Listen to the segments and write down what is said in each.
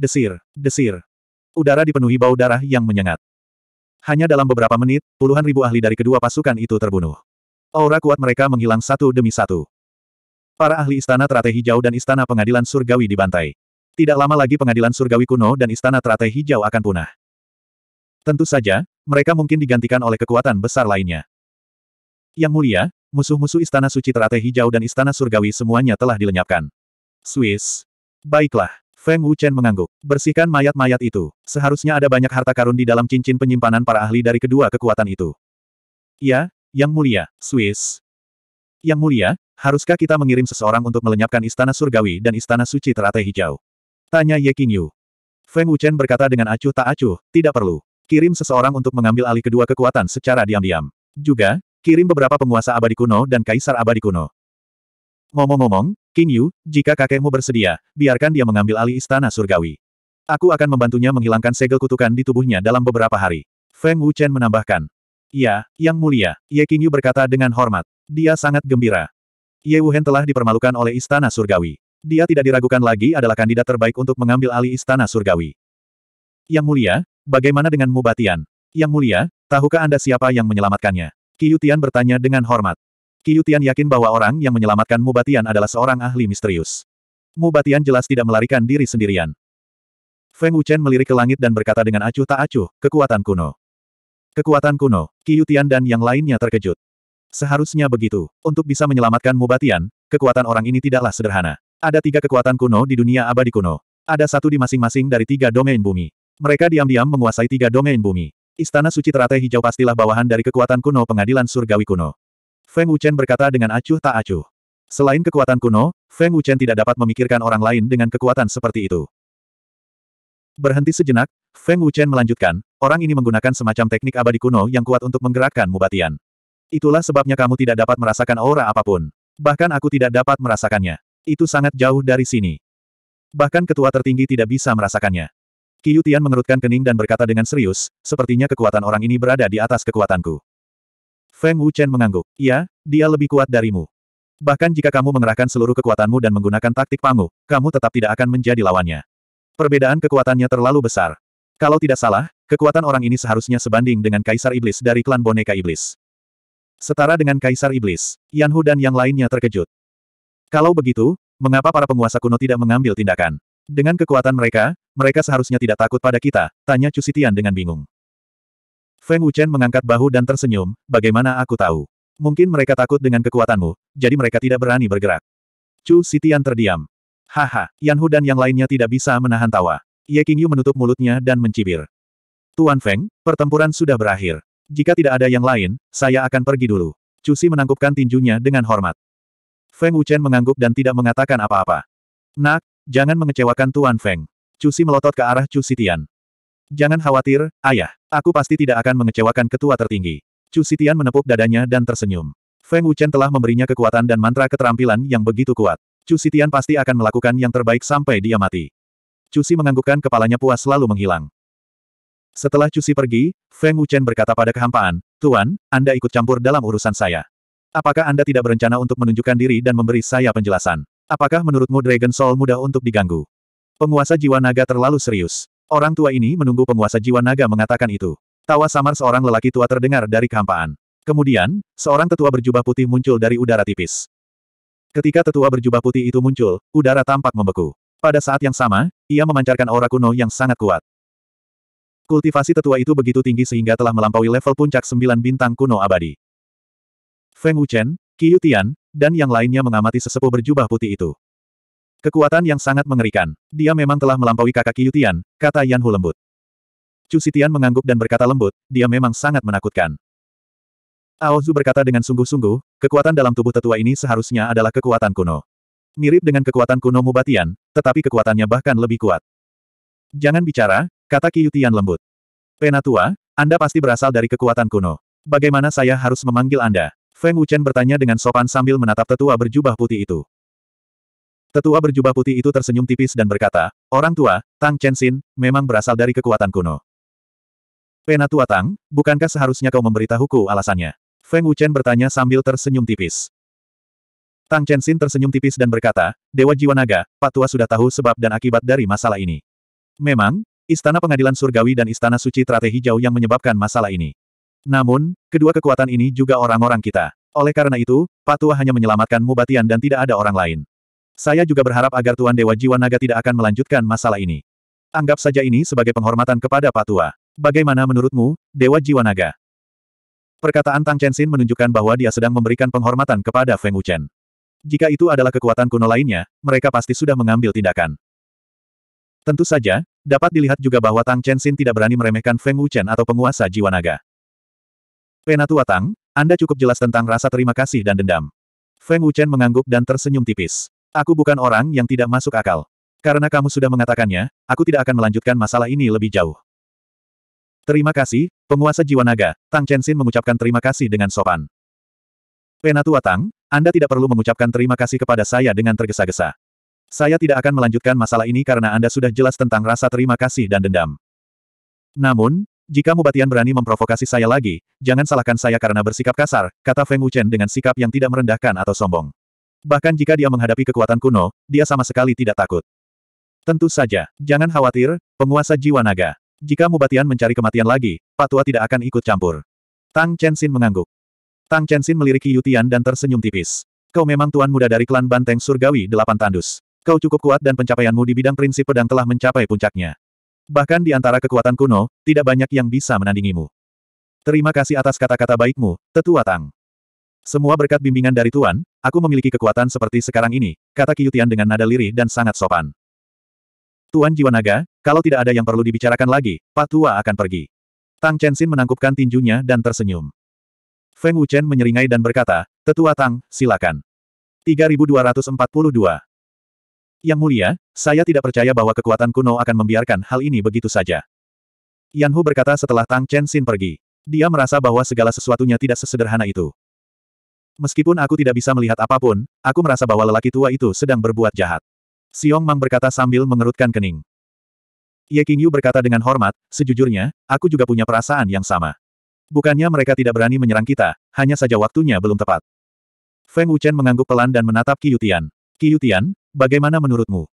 desir, desir. Udara dipenuhi bau darah yang menyengat. Hanya dalam beberapa menit, puluhan ribu ahli dari kedua pasukan itu terbunuh. Aura kuat mereka menghilang satu demi satu. Para ahli Istana Teratai Hijau dan Istana Pengadilan Surgawi dibantai. Tidak lama lagi Pengadilan Surgawi kuno dan Istana Teratai Hijau akan punah. Tentu saja, mereka mungkin digantikan oleh kekuatan besar lainnya. Yang mulia, musuh-musuh Istana Suci Teratai Hijau dan Istana Surgawi semuanya telah dilenyapkan. Swiss. Baiklah. Feng Wuchen mengangguk. Bersihkan mayat-mayat itu. Seharusnya ada banyak harta karun di dalam cincin penyimpanan para ahli dari kedua kekuatan itu. Ya, Yang Mulia, Swiss. Yang Mulia, haruskah kita mengirim seseorang untuk melenyapkan Istana Surgawi dan Istana Suci Teratai Hijau? Tanya Ye Yu. Feng Wuchen berkata dengan acuh tak acuh, tidak perlu. Kirim seseorang untuk mengambil alih kedua kekuatan secara diam-diam. Juga, kirim beberapa penguasa abadi kuno dan kaisar abadi kuno. Ngomong-ngomong, King Yu, jika kakekmu bersedia, biarkan dia mengambil alih istana surgawi. Aku akan membantunya menghilangkan segel kutukan di tubuhnya dalam beberapa hari. Feng Wuchen menambahkan. Ya, Yang Mulia, Ye King Yu berkata dengan hormat. Dia sangat gembira. Ye Wuhen telah dipermalukan oleh istana surgawi. Dia tidak diragukan lagi adalah kandidat terbaik untuk mengambil alih istana surgawi. Yang Mulia, bagaimana denganmu Batian? Yang Mulia, tahukah Anda siapa yang menyelamatkannya? Qiyutian bertanya dengan hormat. Qiutian yakin bahwa orang yang menyelamatkan Mubatian adalah seorang ahli misterius. Mubatian jelas tidak melarikan diri sendirian. Feng Wuchen melirik ke langit dan berkata dengan acuh tak acuh, kekuatan kuno. Kekuatan kuno, Qiutian dan yang lainnya terkejut. Seharusnya begitu. Untuk bisa menyelamatkan Mubatian, kekuatan orang ini tidaklah sederhana. Ada tiga kekuatan kuno di dunia abadi kuno. Ada satu di masing-masing dari tiga domain bumi. Mereka diam-diam menguasai tiga domain bumi. Istana suci teratai hijau pastilah bawahan dari kekuatan kuno pengadilan surgawi kuno. Feng Wuchen berkata dengan acuh tak acuh. Selain kekuatan kuno, Feng Wuchen tidak dapat memikirkan orang lain dengan kekuatan seperti itu. Berhenti sejenak, Feng Wuchen melanjutkan, orang ini menggunakan semacam teknik abadi kuno yang kuat untuk menggerakkan mubatian. Itulah sebabnya kamu tidak dapat merasakan aura apapun. Bahkan aku tidak dapat merasakannya. Itu sangat jauh dari sini. Bahkan ketua tertinggi tidak bisa merasakannya. Qiu Tian mengerutkan kening dan berkata dengan serius, sepertinya kekuatan orang ini berada di atas kekuatanku. Feng Wuchen mengangguk. Ya, dia lebih kuat darimu. Bahkan jika kamu mengerahkan seluruh kekuatanmu dan menggunakan taktik panggu, kamu tetap tidak akan menjadi lawannya. Perbedaan kekuatannya terlalu besar. Kalau tidak salah, kekuatan orang ini seharusnya sebanding dengan Kaisar Iblis dari klan boneka Iblis. Setara dengan Kaisar Iblis, Yan Hu dan yang lainnya terkejut. Kalau begitu, mengapa para penguasa kuno tidak mengambil tindakan? Dengan kekuatan mereka, mereka seharusnya tidak takut pada kita, tanya Cusitian dengan bingung. Feng Wuchen mengangkat bahu dan tersenyum, bagaimana aku tahu? Mungkin mereka takut dengan kekuatanmu, jadi mereka tidak berani bergerak. Chu Sitian terdiam. Haha, Yan Hu dan yang lainnya tidak bisa menahan tawa. Ye Qingyu menutup mulutnya dan mencibir. Tuan Feng, pertempuran sudah berakhir. Jika tidak ada yang lain, saya akan pergi dulu. Chu Si menangkupkan tinjunya dengan hormat. Feng Wuchen mengangguk dan tidak mengatakan apa-apa. Nak, jangan mengecewakan Tuan Feng. Chu Si melotot ke arah Chu Sitian. Jangan khawatir, ayah. Aku pasti tidak akan mengecewakan ketua tertinggi. Chu Sitian menepuk dadanya dan tersenyum. Feng Wuchen telah memberinya kekuatan dan mantra keterampilan yang begitu kuat. Chu Sitian pasti akan melakukan yang terbaik sampai dia mati. Cusi menganggukkan kepalanya puas selalu menghilang. Setelah Cusi pergi, Feng Wuchen berkata pada kehampaan, Tuan, Anda ikut campur dalam urusan saya. Apakah Anda tidak berencana untuk menunjukkan diri dan memberi saya penjelasan? Apakah menurutmu Dragon Soul mudah untuk diganggu? Penguasa jiwa naga terlalu serius. Orang tua ini menunggu penguasa jiwa naga mengatakan itu. Tawa samar seorang lelaki tua terdengar dari kampaan. Kemudian, seorang tetua berjubah putih muncul dari udara tipis. Ketika tetua berjubah putih itu muncul, udara tampak membeku. Pada saat yang sama, ia memancarkan aura kuno yang sangat kuat. Kultivasi tetua itu begitu tinggi sehingga telah melampaui level puncak sembilan bintang kuno abadi. Feng Wuchen, Qiyu Tian, dan yang lainnya mengamati sesepuh berjubah putih itu. Kekuatan yang sangat mengerikan. Dia memang telah melampaui kakak Kiyutian, kata Yan Hu lembut. Chu Sitian mengangguk dan berkata lembut, dia memang sangat menakutkan. Ao Aozu berkata dengan sungguh-sungguh, kekuatan dalam tubuh tetua ini seharusnya adalah kekuatan kuno. Mirip dengan kekuatan kuno Mubatian, tetapi kekuatannya bahkan lebih kuat. Jangan bicara, kata Kiyutian lembut. Penatua, Anda pasti berasal dari kekuatan kuno. Bagaimana saya harus memanggil Anda? Feng Wuchen bertanya dengan sopan sambil menatap tetua berjubah putih itu. Tetua berjubah putih itu tersenyum tipis dan berkata, Orang tua, Tang Xin, memang berasal dari kekuatan kuno. Penatua Tang, bukankah seharusnya kau memberitahuku alasannya? Feng Wuchen bertanya sambil tersenyum tipis. Tang Xin tersenyum tipis dan berkata, Dewa Jiwa Naga, Pak Tua sudah tahu sebab dan akibat dari masalah ini. Memang, Istana Pengadilan Surgawi dan Istana Suci Trate Hijau yang menyebabkan masalah ini. Namun, kedua kekuatan ini juga orang-orang kita. Oleh karena itu, Pak Tua hanya menyelamatkan Mubatian dan tidak ada orang lain. Saya juga berharap agar Tuan Dewa Jiwa Naga tidak akan melanjutkan masalah ini. Anggap saja ini sebagai penghormatan kepada Pak Tua. Bagaimana menurutmu, Dewa Jiwa Naga? Perkataan Tang Chen Xin menunjukkan bahwa dia sedang memberikan penghormatan kepada Feng Wuchen. Jika itu adalah kekuatan kuno lainnya, mereka pasti sudah mengambil tindakan. Tentu saja, dapat dilihat juga bahwa Tang Chen Xin tidak berani meremehkan Feng Wuchen atau penguasa jiwa naga. Penatua Tang, Anda cukup jelas tentang rasa terima kasih dan dendam. Feng Wuchen mengangguk dan tersenyum tipis. Aku bukan orang yang tidak masuk akal. Karena kamu sudah mengatakannya, aku tidak akan melanjutkan masalah ini lebih jauh. Terima kasih, penguasa jiwa naga, Tang Chenxin mengucapkan terima kasih dengan sopan. Penatua Tang, Anda tidak perlu mengucapkan terima kasih kepada saya dengan tergesa-gesa. Saya tidak akan melanjutkan masalah ini karena Anda sudah jelas tentang rasa terima kasih dan dendam. Namun, jika Mubatian berani memprovokasi saya lagi, jangan salahkan saya karena bersikap kasar, kata Feng Wuchen dengan sikap yang tidak merendahkan atau sombong. Bahkan jika dia menghadapi kekuatan kuno, dia sama sekali tidak takut. Tentu saja, jangan khawatir, penguasa jiwa naga. Jika Mubatian mencari kematian lagi, Patua tidak akan ikut campur. Tang Xin mengangguk. Tang Xin melirik Yutian dan tersenyum tipis. Kau memang tuan muda dari klan Banteng Surgawi Delapan Tandus. Kau cukup kuat dan pencapaianmu di bidang prinsip pedang telah mencapai puncaknya. Bahkan di antara kekuatan kuno, tidak banyak yang bisa menandingimu. Terima kasih atas kata-kata baikmu, Tetua Tang. Semua berkat bimbingan dari Tuan, aku memiliki kekuatan seperti sekarang ini, kata Kiyutian dengan nada lirih dan sangat sopan. Tuan Jiwa Naga, kalau tidak ada yang perlu dibicarakan lagi, Pak Tua akan pergi. Tang Xin menangkupkan tinjunya dan tersenyum. Feng Wuchen menyeringai dan berkata, Tetua Tang, silakan. 3242. Yang mulia, saya tidak percaya bahwa kekuatan kuno akan membiarkan hal ini begitu saja. Yan Hu berkata setelah Tang Xin pergi. Dia merasa bahwa segala sesuatunya tidak sesederhana itu. Meskipun aku tidak bisa melihat apapun, aku merasa bahwa lelaki tua itu sedang berbuat jahat. Siong Mang berkata sambil mengerutkan kening. Ye Qingyu berkata dengan hormat, sejujurnya, aku juga punya perasaan yang sama. Bukannya mereka tidak berani menyerang kita, hanya saja waktunya belum tepat. Feng Wuchen mengangguk pelan dan menatap Qiyutian. Qiyutian, bagaimana menurutmu?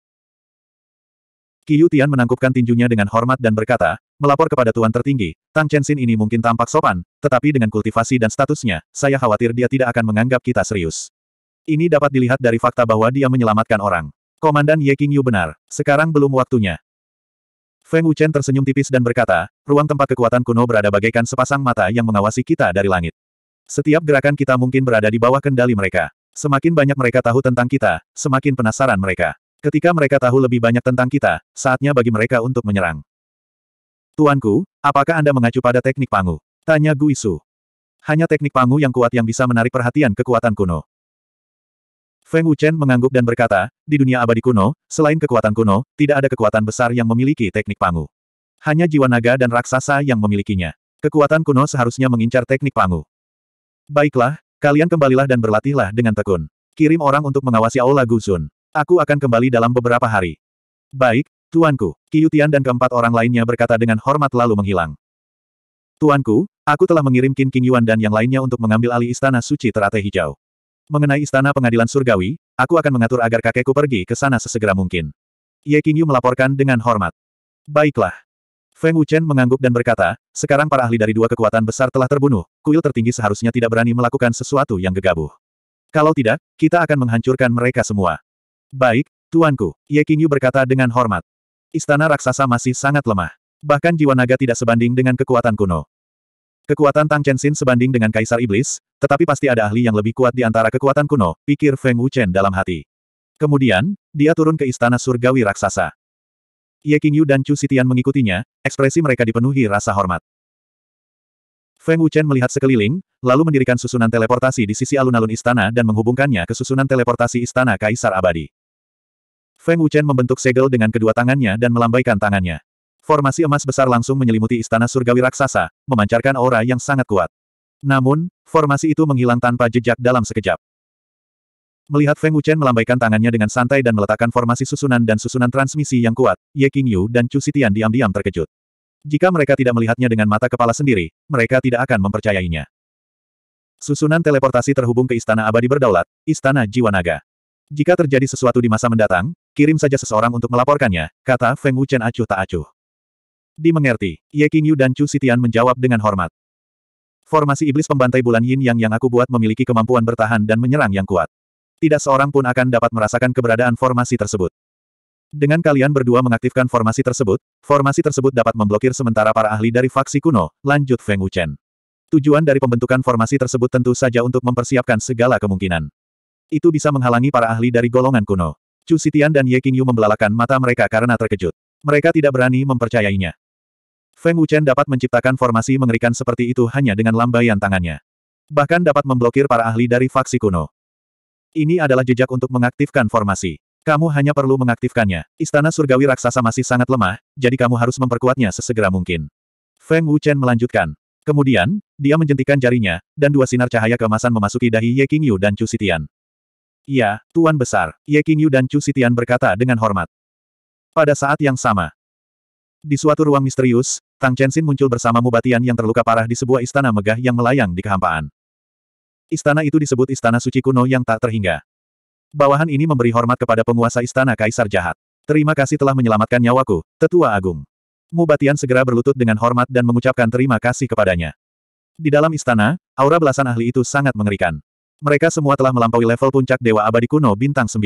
Qi Yutian menangkupkan tinjunya dengan hormat dan berkata, melapor kepada Tuan Tertinggi, Tang Chenxin ini mungkin tampak sopan, tetapi dengan kultivasi dan statusnya, saya khawatir dia tidak akan menganggap kita serius. Ini dapat dilihat dari fakta bahwa dia menyelamatkan orang. Komandan Ye Qingyu benar, sekarang belum waktunya. Feng Wuchen tersenyum tipis dan berkata, ruang tempat kekuatan kuno berada bagaikan sepasang mata yang mengawasi kita dari langit. Setiap gerakan kita mungkin berada di bawah kendali mereka. Semakin banyak mereka tahu tentang kita, semakin penasaran mereka. Ketika mereka tahu lebih banyak tentang kita, saatnya bagi mereka untuk menyerang. Tuanku, apakah Anda mengacu pada teknik pangu? Tanya Guisu. Hanya teknik pangu yang kuat yang bisa menarik perhatian kekuatan kuno. Feng Wuchen mengangguk dan berkata, di dunia abadi kuno, selain kekuatan kuno, tidak ada kekuatan besar yang memiliki teknik pangu. Hanya jiwa naga dan raksasa yang memilikinya. Kekuatan kuno seharusnya mengincar teknik pangu. Baiklah, kalian kembalilah dan berlatihlah dengan tekun. Kirim orang untuk mengawasi Aula Guzun. Aku akan kembali dalam beberapa hari. Baik, Tuanku, Kiyutian dan keempat orang lainnya berkata dengan hormat lalu menghilang. Tuanku, aku telah mengirim Qin King Yuan dan yang lainnya untuk mengambil alih istana suci teratai hijau. Mengenai istana pengadilan surgawi, aku akan mengatur agar kakekku pergi ke sana sesegera mungkin. Ye King Yu melaporkan dengan hormat. Baiklah. Feng Wuchen mengangguk dan berkata, sekarang para ahli dari dua kekuatan besar telah terbunuh, kuil tertinggi seharusnya tidak berani melakukan sesuatu yang gegabah. Kalau tidak, kita akan menghancurkan mereka semua. Baik, Tuanku, Ye Qingyu berkata dengan hormat. Istana raksasa masih sangat lemah. Bahkan jiwa naga tidak sebanding dengan kekuatan kuno. Kekuatan Tang Chen Xin sebanding dengan Kaisar Iblis, tetapi pasti ada ahli yang lebih kuat di antara kekuatan kuno, pikir Feng Wuchen dalam hati. Kemudian, dia turun ke istana surgawi raksasa. Ye Qingyu dan Chu Sitian mengikutinya, ekspresi mereka dipenuhi rasa hormat. Feng Wuchen melihat sekeliling, lalu mendirikan susunan teleportasi di sisi alun-alun istana dan menghubungkannya ke susunan teleportasi istana Kaisar Abadi. Feng Wuchen membentuk segel dengan kedua tangannya dan melambaikan tangannya. Formasi emas besar langsung menyelimuti istana surgawi raksasa, memancarkan aura yang sangat kuat. Namun, formasi itu menghilang tanpa jejak dalam sekejap. Melihat Feng Wuchen melambaikan tangannya dengan santai dan meletakkan formasi susunan dan susunan transmisi yang kuat, Ye Qingyu dan Chu Sitian diam-diam terkejut. Jika mereka tidak melihatnya dengan mata kepala sendiri, mereka tidak akan mempercayainya. Susunan teleportasi terhubung ke Istana Abadi Berdaulat, Istana Jiwa Naga. Jika terjadi sesuatu di masa mendatang, kirim saja seseorang untuk melaporkannya, kata Feng Wuchen acuh tak acuh. Dimengerti, Ye Yu dan Chu Sitian menjawab dengan hormat. Formasi iblis pembantai bulan yin yang yang aku buat memiliki kemampuan bertahan dan menyerang yang kuat. Tidak seorang pun akan dapat merasakan keberadaan formasi tersebut. Dengan kalian berdua mengaktifkan formasi tersebut, formasi tersebut dapat memblokir sementara para ahli dari faksi kuno, lanjut Feng Wuchen. Tujuan dari pembentukan formasi tersebut tentu saja untuk mempersiapkan segala kemungkinan. Itu bisa menghalangi para ahli dari golongan kuno. Chu Sitian dan Ye Qingyu membelalakan mata mereka karena terkejut. Mereka tidak berani mempercayainya. Feng Wuchen dapat menciptakan formasi mengerikan seperti itu hanya dengan lambaian tangannya. Bahkan dapat memblokir para ahli dari faksi kuno. Ini adalah jejak untuk mengaktifkan formasi. Kamu hanya perlu mengaktifkannya. Istana surgawi raksasa masih sangat lemah, jadi kamu harus memperkuatnya sesegera mungkin. Feng Wuchen melanjutkan. Kemudian, dia menjentikan jarinya, dan dua sinar cahaya kemasan memasuki dahi Ye Qingyu dan Chu Sitian. Iya, Tuan Besar, Ye Qingyu dan Chu Sitian berkata dengan hormat. Pada saat yang sama, di suatu ruang misterius, Tang Chenxin muncul bersama Mubatian yang terluka parah di sebuah istana megah yang melayang di kehampaan. Istana itu disebut Istana Suci Kuno yang tak terhingga. Bawahan ini memberi hormat kepada penguasa istana Kaisar Jahat. Terima kasih telah menyelamatkan nyawaku, Tetua Agung. Mubatian segera berlutut dengan hormat dan mengucapkan terima kasih kepadanya. Di dalam istana, aura belasan ahli itu sangat mengerikan. Mereka semua telah melampaui level puncak Dewa Abadi Kuno Bintang 9.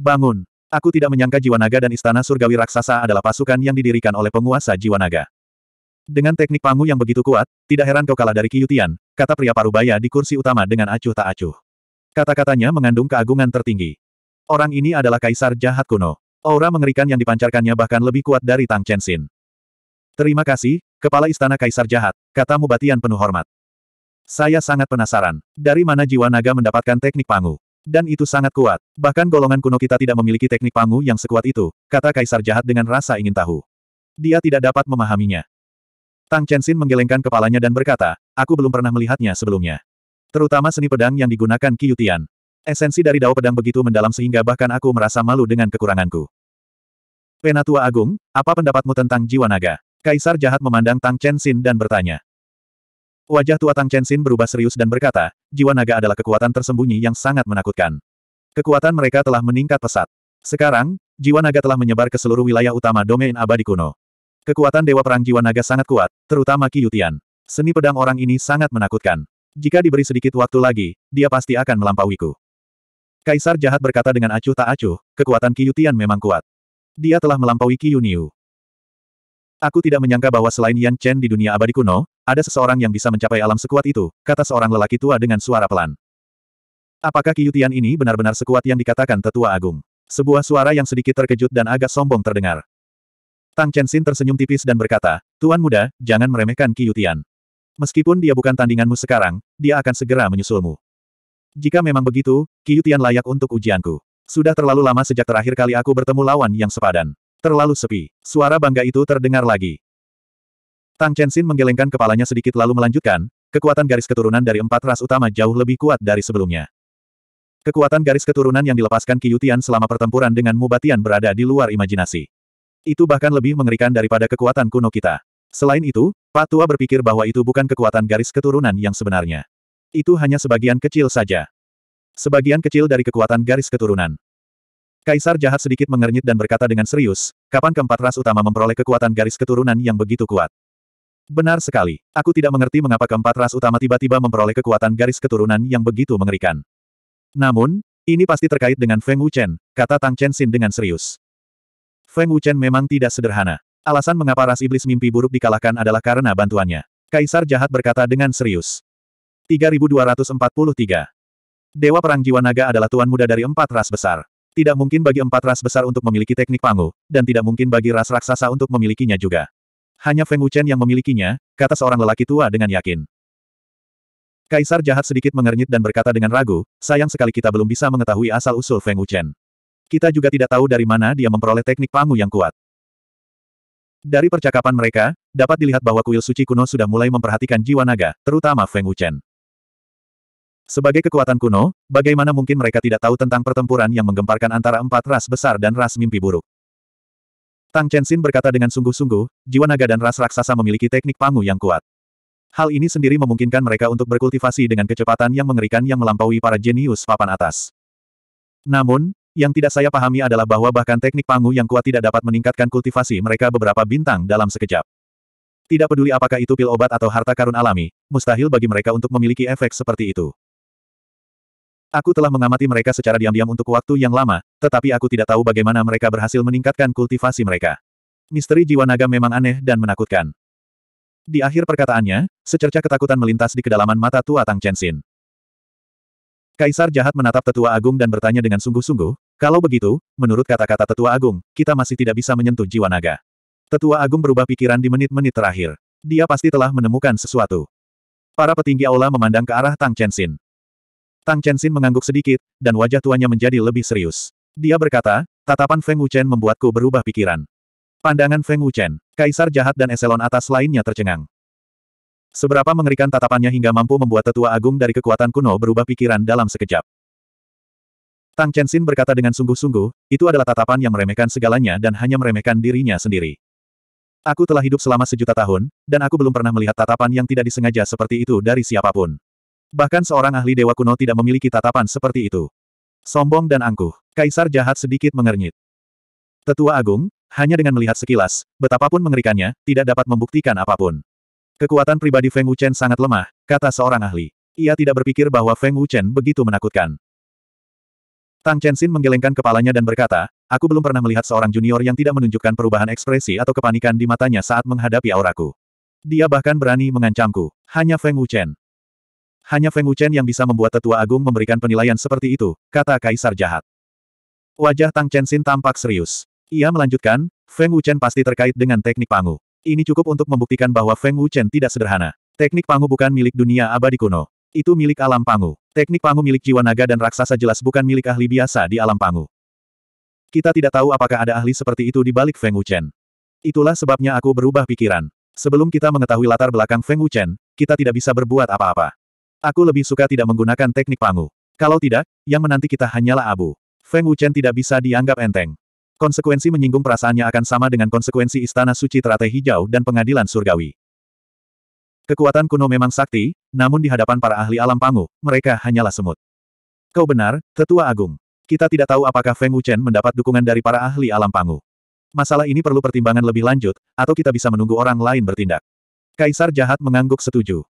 Bangun! Aku tidak menyangka jiwa naga dan istana surgawi raksasa adalah pasukan yang didirikan oleh penguasa jiwa naga. Dengan teknik pangu yang begitu kuat, tidak heran kau kalah dari Kiyutian, kata pria parubaya di kursi utama dengan acuh tak acuh. Kata-katanya mengandung keagungan tertinggi. Orang ini adalah kaisar jahat kuno. Aura mengerikan yang dipancarkannya bahkan lebih kuat dari Tang Xin. Terima kasih, kepala istana kaisar jahat, kata Mubatian penuh hormat. Saya sangat penasaran. Dari mana jiwa naga mendapatkan teknik pangu? Dan itu sangat kuat. Bahkan golongan kuno kita tidak memiliki teknik pangu yang sekuat itu, kata Kaisar Jahat dengan rasa ingin tahu. Dia tidak dapat memahaminya. Tang Chenxin menggelengkan kepalanya dan berkata, aku belum pernah melihatnya sebelumnya. Terutama seni pedang yang digunakan Qiutian. Esensi dari dao pedang begitu mendalam sehingga bahkan aku merasa malu dengan kekuranganku. Penatua Agung, apa pendapatmu tentang jiwa naga? Kaisar jahat memandang Tang Chenxin dan bertanya. Wajah tua Tang Chen Xin berubah serius dan berkata, jiwa naga adalah kekuatan tersembunyi yang sangat menakutkan. Kekuatan mereka telah meningkat pesat. Sekarang, jiwa naga telah menyebar ke seluruh wilayah utama domain abadi kuno. Kekuatan Dewa Perang Jiwa Naga sangat kuat, terutama Qiyutian. Seni pedang orang ini sangat menakutkan. Jika diberi sedikit waktu lagi, dia pasti akan melampauiku. Kaisar jahat berkata dengan acuh tak acuh, kekuatan Qiyutian memang kuat. Dia telah melampaui Qiyuniu. Aku tidak menyangka bahwa selain Yan Chen di dunia abadi kuno, ada seseorang yang bisa mencapai alam sekuat itu, kata seorang lelaki tua dengan suara pelan. Apakah Kiyutian ini benar-benar sekuat yang dikatakan tetua agung? Sebuah suara yang sedikit terkejut dan agak sombong terdengar. Tang Chenxin tersenyum tipis dan berkata, Tuan muda, jangan meremehkan Kiyutian. Meskipun dia bukan tandinganmu sekarang, dia akan segera menyusulmu. Jika memang begitu, Kiyutian layak untuk ujianku. Sudah terlalu lama sejak terakhir kali aku bertemu lawan yang sepadan. Terlalu sepi. Suara bangga itu terdengar lagi. Tang Chen Chenxin menggelengkan kepalanya sedikit lalu melanjutkan, kekuatan garis keturunan dari empat ras utama jauh lebih kuat dari sebelumnya. Kekuatan garis keturunan yang dilepaskan Yutian selama pertempuran dengan Mubatian berada di luar imajinasi. Itu bahkan lebih mengerikan daripada kekuatan kuno kita. Selain itu, Pak Tua berpikir bahwa itu bukan kekuatan garis keturunan yang sebenarnya. Itu hanya sebagian kecil saja. Sebagian kecil dari kekuatan garis keturunan. Kaisar jahat sedikit mengernyit dan berkata dengan serius, kapan keempat ras utama memperoleh kekuatan garis keturunan yang begitu kuat? Benar sekali. Aku tidak mengerti mengapa keempat ras utama tiba-tiba memperoleh kekuatan garis keturunan yang begitu mengerikan. Namun, ini pasti terkait dengan Feng Wuchen, kata Tang Chen Xin dengan serius. Feng Wuchen memang tidak sederhana. Alasan mengapa ras iblis mimpi buruk dikalahkan adalah karena bantuannya. Kaisar jahat berkata dengan serius. 3243. Dewa Perang Jiwa Naga adalah tuan muda dari empat ras besar. Tidak mungkin bagi empat ras besar untuk memiliki teknik pangu, dan tidak mungkin bagi ras raksasa untuk memilikinya juga. Hanya Feng Wuchen yang memilikinya, kata seorang lelaki tua dengan yakin. Kaisar jahat sedikit mengernyit dan berkata dengan ragu, sayang sekali kita belum bisa mengetahui asal-usul Feng Wuchen. Kita juga tidak tahu dari mana dia memperoleh teknik pangu yang kuat. Dari percakapan mereka, dapat dilihat bahwa kuil suci kuno sudah mulai memperhatikan jiwa naga, terutama Feng Wuchen. Sebagai kekuatan kuno, bagaimana mungkin mereka tidak tahu tentang pertempuran yang menggemparkan antara empat ras besar dan ras mimpi buruk? Tang Chenxin berkata dengan sungguh-sungguh, jiwa naga dan ras raksasa memiliki teknik pangu yang kuat. Hal ini sendiri memungkinkan mereka untuk berkultivasi dengan kecepatan yang mengerikan yang melampaui para jenius papan atas. Namun, yang tidak saya pahami adalah bahwa bahkan teknik pangu yang kuat tidak dapat meningkatkan kultivasi mereka beberapa bintang dalam sekejap. Tidak peduli apakah itu pil obat atau harta karun alami, mustahil bagi mereka untuk memiliki efek seperti itu. Aku telah mengamati mereka secara diam-diam untuk waktu yang lama, tetapi aku tidak tahu bagaimana mereka berhasil meningkatkan kultivasi mereka. Misteri jiwa naga memang aneh dan menakutkan. Di akhir perkataannya, secerca ketakutan melintas di kedalaman mata tua Tang Chenxin. Kaisar jahat menatap tetua agung dan bertanya dengan sungguh-sungguh, kalau begitu, menurut kata-kata tetua agung, kita masih tidak bisa menyentuh jiwa naga. Tetua agung berubah pikiran di menit-menit terakhir. Dia pasti telah menemukan sesuatu. Para petinggi aula memandang ke arah Tang Chenxin. Tang Chenxin mengangguk sedikit, dan wajah tuanya menjadi lebih serius. Dia berkata, tatapan Feng Wuchen membuatku berubah pikiran. Pandangan Feng Wuchen, kaisar jahat dan eselon atas lainnya tercengang. Seberapa mengerikan tatapannya hingga mampu membuat tetua agung dari kekuatan kuno berubah pikiran dalam sekejap. Tang Chenxin berkata dengan sungguh-sungguh, itu adalah tatapan yang meremehkan segalanya dan hanya meremehkan dirinya sendiri. Aku telah hidup selama sejuta tahun, dan aku belum pernah melihat tatapan yang tidak disengaja seperti itu dari siapapun. Bahkan seorang ahli dewa kuno tidak memiliki tatapan seperti itu. Sombong dan angkuh, kaisar jahat sedikit mengernyit. Tetua agung, hanya dengan melihat sekilas, betapapun mengerikannya, tidak dapat membuktikan apapun. Kekuatan pribadi Feng Wuchen sangat lemah, kata seorang ahli. Ia tidak berpikir bahwa Feng Wuchen begitu menakutkan. Tang Chenxin menggelengkan kepalanya dan berkata, aku belum pernah melihat seorang junior yang tidak menunjukkan perubahan ekspresi atau kepanikan di matanya saat menghadapi auraku. Dia bahkan berani mengancamku. Hanya Feng Wuchen. Hanya Feng Wuchen yang bisa membuat tetua agung memberikan penilaian seperti itu, kata kaisar jahat. Wajah Tang Chenxin tampak serius. Ia melanjutkan, Feng Wuchen pasti terkait dengan teknik pangu. Ini cukup untuk membuktikan bahwa Feng Wuchen tidak sederhana. Teknik pangu bukan milik dunia abadi kuno. Itu milik alam pangu. Teknik pangu milik jiwa naga dan raksasa jelas bukan milik ahli biasa di alam pangu. Kita tidak tahu apakah ada ahli seperti itu di balik Feng Wuchen. Itulah sebabnya aku berubah pikiran. Sebelum kita mengetahui latar belakang Feng Wuchen, kita tidak bisa berbuat apa-apa. Aku lebih suka tidak menggunakan teknik pangu. Kalau tidak, yang menanti kita hanyalah abu. Feng Wuchen tidak bisa dianggap enteng. Konsekuensi menyinggung perasaannya akan sama dengan konsekuensi Istana Suci Teratai Hijau dan Pengadilan Surgawi. Kekuatan kuno memang sakti, namun di hadapan para ahli alam pangu, mereka hanyalah semut. Kau benar, Tetua Agung. Kita tidak tahu apakah Feng Wuchen mendapat dukungan dari para ahli alam pangu. Masalah ini perlu pertimbangan lebih lanjut, atau kita bisa menunggu orang lain bertindak. Kaisar jahat mengangguk setuju.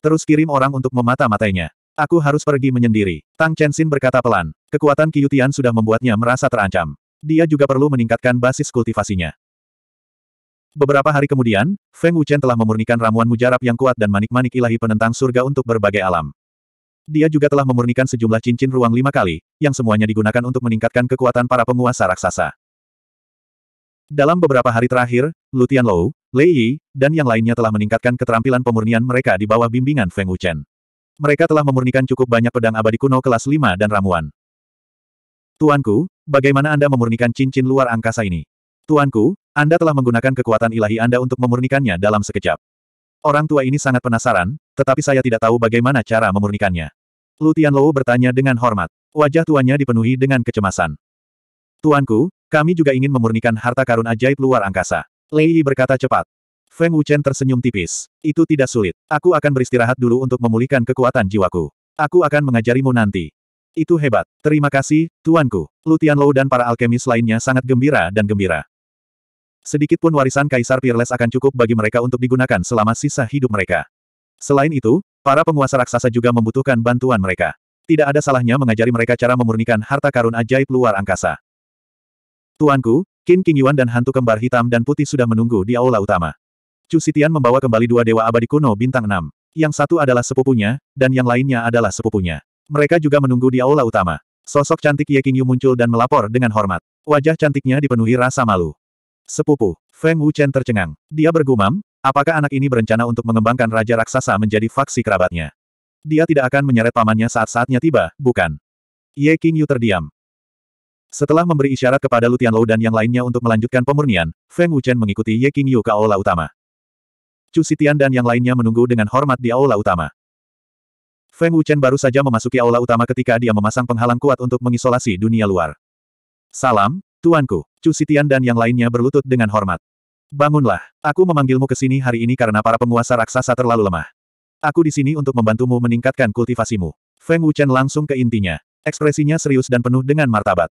Terus kirim orang untuk memata-matainya. Aku harus pergi menyendiri. Tang Chenxin berkata pelan. Kekuatan Qiutian sudah membuatnya merasa terancam. Dia juga perlu meningkatkan basis kultivasinya. Beberapa hari kemudian, Feng Wuchen telah memurnikan ramuan mujarab yang kuat dan manik-manik ilahi penentang surga untuk berbagai alam. Dia juga telah memurnikan sejumlah cincin ruang lima kali, yang semuanya digunakan untuk meningkatkan kekuatan para penguasa raksasa. Dalam beberapa hari terakhir, Lutian Lou, Lei Yi, dan yang lainnya telah meningkatkan keterampilan pemurnian mereka di bawah bimbingan Feng Wuchen. Mereka telah memurnikan cukup banyak pedang abadi kuno kelas 5 dan ramuan. Tuanku, bagaimana Anda memurnikan cincin luar angkasa ini? Tuanku, Anda telah menggunakan kekuatan ilahi Anda untuk memurnikannya dalam sekejap. Orang tua ini sangat penasaran, tetapi saya tidak tahu bagaimana cara memurnikannya. Lutian Tianlou bertanya dengan hormat. Wajah tuannya dipenuhi dengan kecemasan. Tuanku, kami juga ingin memurnikan harta karun ajaib luar angkasa. Lei berkata cepat. Feng Wuchen tersenyum tipis. Itu tidak sulit. Aku akan beristirahat dulu untuk memulihkan kekuatan jiwaku. Aku akan mengajarimu nanti. Itu hebat. Terima kasih, tuanku. Lutian Lou dan para alkemis lainnya sangat gembira dan gembira. Sedikit pun warisan Kaisar Peerless akan cukup bagi mereka untuk digunakan selama sisa hidup mereka. Selain itu, para penguasa raksasa juga membutuhkan bantuan mereka. Tidak ada salahnya mengajari mereka cara memurnikan harta karun ajaib luar angkasa. Tuanku, Qin Yuan dan hantu kembar hitam dan putih sudah menunggu di aula utama. Chu Sitian membawa kembali dua dewa abadi kuno bintang enam. Yang satu adalah sepupunya, dan yang lainnya adalah sepupunya. Mereka juga menunggu di aula utama. Sosok cantik Ye Qingyu muncul dan melapor dengan hormat. Wajah cantiknya dipenuhi rasa malu. Sepupu, Feng Wuchen tercengang. Dia bergumam, apakah anak ini berencana untuk mengembangkan Raja Raksasa menjadi faksi kerabatnya? Dia tidak akan menyeret pamannya saat-saatnya tiba, bukan? Ye Qingyu terdiam. Setelah memberi isyarat kepada Lutian Lou dan yang lainnya untuk melanjutkan pemurnian, Feng Wuchen mengikuti Ye King Yu ke aula utama. Chu Sitian dan yang lainnya menunggu dengan hormat di aula utama. Feng Wuchen baru saja memasuki aula utama ketika dia memasang penghalang kuat untuk mengisolasi dunia luar. Salam, Tuanku, Chu Sitian dan yang lainnya berlutut dengan hormat. Bangunlah, aku memanggilmu ke sini hari ini karena para penguasa raksasa terlalu lemah. Aku di sini untuk membantumu meningkatkan kultivasimu. Feng Wuchen langsung ke intinya. Ekspresinya serius dan penuh dengan martabat.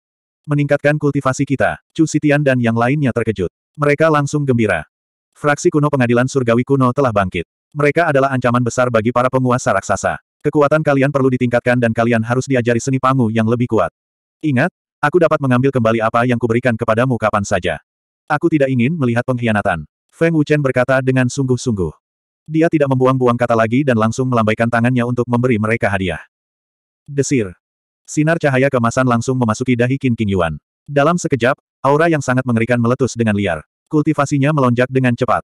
Meningkatkan kultivasi kita, Chu Sitian dan yang lainnya terkejut. Mereka langsung gembira. Fraksi kuno pengadilan surgawi kuno telah bangkit. Mereka adalah ancaman besar bagi para penguasa raksasa. Kekuatan kalian perlu ditingkatkan dan kalian harus diajari seni pangu yang lebih kuat. Ingat, aku dapat mengambil kembali apa yang kuberikan kepadamu kapan saja. Aku tidak ingin melihat pengkhianatan. Feng Wuchen berkata dengan sungguh-sungguh. Dia tidak membuang-buang kata lagi dan langsung melambaikan tangannya untuk memberi mereka hadiah. Desir. Sinar cahaya kemasan langsung memasuki dahi Qin King Yuan. Dalam sekejap, aura yang sangat mengerikan meletus dengan liar. Kultivasinya melonjak dengan cepat.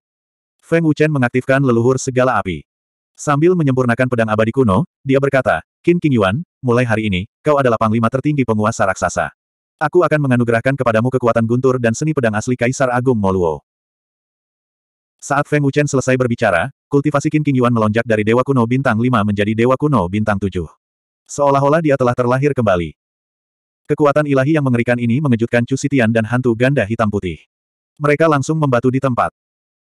Feng Wuchen mengaktifkan leluhur segala api. Sambil menyempurnakan pedang abadi kuno, dia berkata, Qin King Yuan, mulai hari ini, kau adalah panglima tertinggi penguasa raksasa. Aku akan menganugerahkan kepadamu kekuatan guntur dan seni pedang asli Kaisar Agung Moluo. Saat Feng Wuchen selesai berbicara, kultivasi Qin King Yuan melonjak dari Dewa Kuno Bintang 5 menjadi Dewa Kuno Bintang 7. Seolah-olah dia telah terlahir kembali. Kekuatan ilahi yang mengerikan ini mengejutkan Chu Sitian dan hantu ganda hitam putih. Mereka langsung membatu di tempat.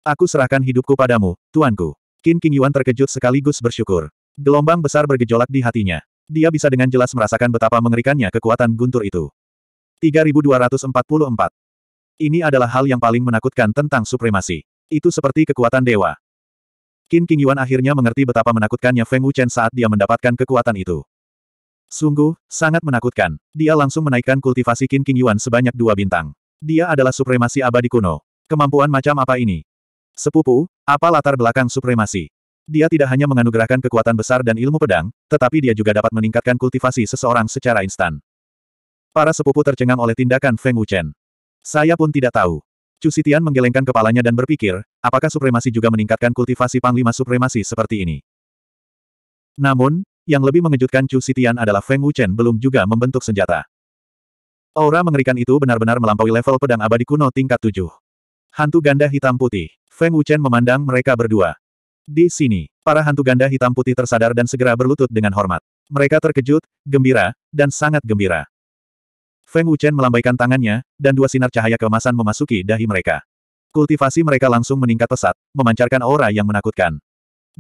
Aku serahkan hidupku padamu, tuanku. Qin King Yuan terkejut sekaligus bersyukur. Gelombang besar bergejolak di hatinya. Dia bisa dengan jelas merasakan betapa mengerikannya kekuatan guntur itu. 3244 Ini adalah hal yang paling menakutkan tentang supremasi. Itu seperti kekuatan dewa. Qin King Yuan akhirnya mengerti betapa menakutkannya Feng Wuchen saat dia mendapatkan kekuatan itu. Sungguh, sangat menakutkan. Dia langsung menaikkan kultivasi Qin King Yuan sebanyak dua bintang. Dia adalah supremasi abadi kuno. Kemampuan macam apa ini? Sepupu, apa latar belakang supremasi? Dia tidak hanya menganugerahkan kekuatan besar dan ilmu pedang, tetapi dia juga dapat meningkatkan kultivasi seseorang secara instan. Para sepupu tercengang oleh tindakan Feng Wuchen. Saya pun tidak tahu. Chu Siti'an menggelengkan kepalanya dan berpikir, apakah supremasi juga meningkatkan kultivasi panglima supremasi seperti ini? Namun, yang lebih mengejutkan Chu Sitian adalah Feng Wuchen belum juga membentuk senjata. Aura mengerikan itu benar-benar melampaui level pedang abadi kuno tingkat tujuh. Hantu ganda hitam putih. Feng Wuchen memandang mereka berdua. Di sini, para hantu ganda hitam putih tersadar dan segera berlutut dengan hormat. Mereka terkejut, gembira, dan sangat gembira. Feng Wuchen melambaikan tangannya, dan dua sinar cahaya keemasan memasuki dahi mereka. Kultivasi mereka langsung meningkat pesat, memancarkan aura yang menakutkan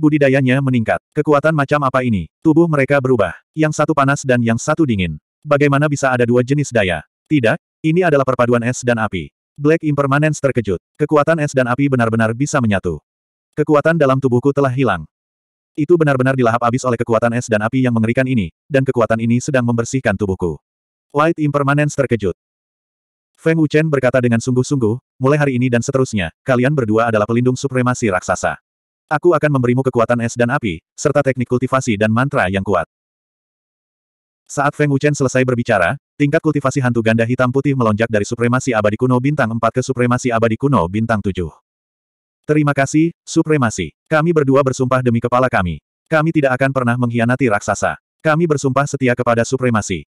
budidayanya meningkat. Kekuatan macam apa ini? Tubuh mereka berubah. Yang satu panas dan yang satu dingin. Bagaimana bisa ada dua jenis daya? Tidak, ini adalah perpaduan es dan api. Black Impermanence terkejut. Kekuatan es dan api benar-benar bisa menyatu. Kekuatan dalam tubuhku telah hilang. Itu benar-benar dilahap habis oleh kekuatan es dan api yang mengerikan ini, dan kekuatan ini sedang membersihkan tubuhku. White Impermanence terkejut. Feng Wuchen berkata dengan sungguh-sungguh, mulai hari ini dan seterusnya, kalian berdua adalah pelindung supremasi raksasa. Aku akan memberimu kekuatan es dan api, serta teknik kultivasi dan mantra yang kuat. Saat Feng Wuchen selesai berbicara, tingkat kultivasi hantu ganda hitam putih melonjak dari supremasi abadi kuno bintang 4 ke supremasi abadi kuno bintang 7. Terima kasih, supremasi. Kami berdua bersumpah demi kepala kami. Kami tidak akan pernah mengkhianati raksasa. Kami bersumpah setia kepada supremasi.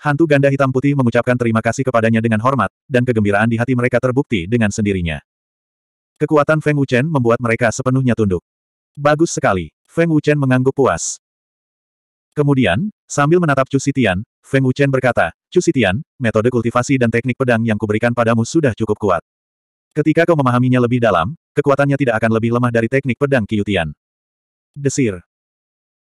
Hantu ganda hitam putih mengucapkan terima kasih kepadanya dengan hormat, dan kegembiraan di hati mereka terbukti dengan sendirinya. Kekuatan Feng Wuchen membuat mereka sepenuhnya tunduk. Bagus sekali. Feng Wuchen mengangguk puas. Kemudian, sambil menatap Chu Sitian, Feng Wuchen berkata, Chu Sitian, metode kultivasi dan teknik pedang yang kuberikan padamu sudah cukup kuat. Ketika kau memahaminya lebih dalam, kekuatannya tidak akan lebih lemah dari teknik pedang Qiutian." Desir.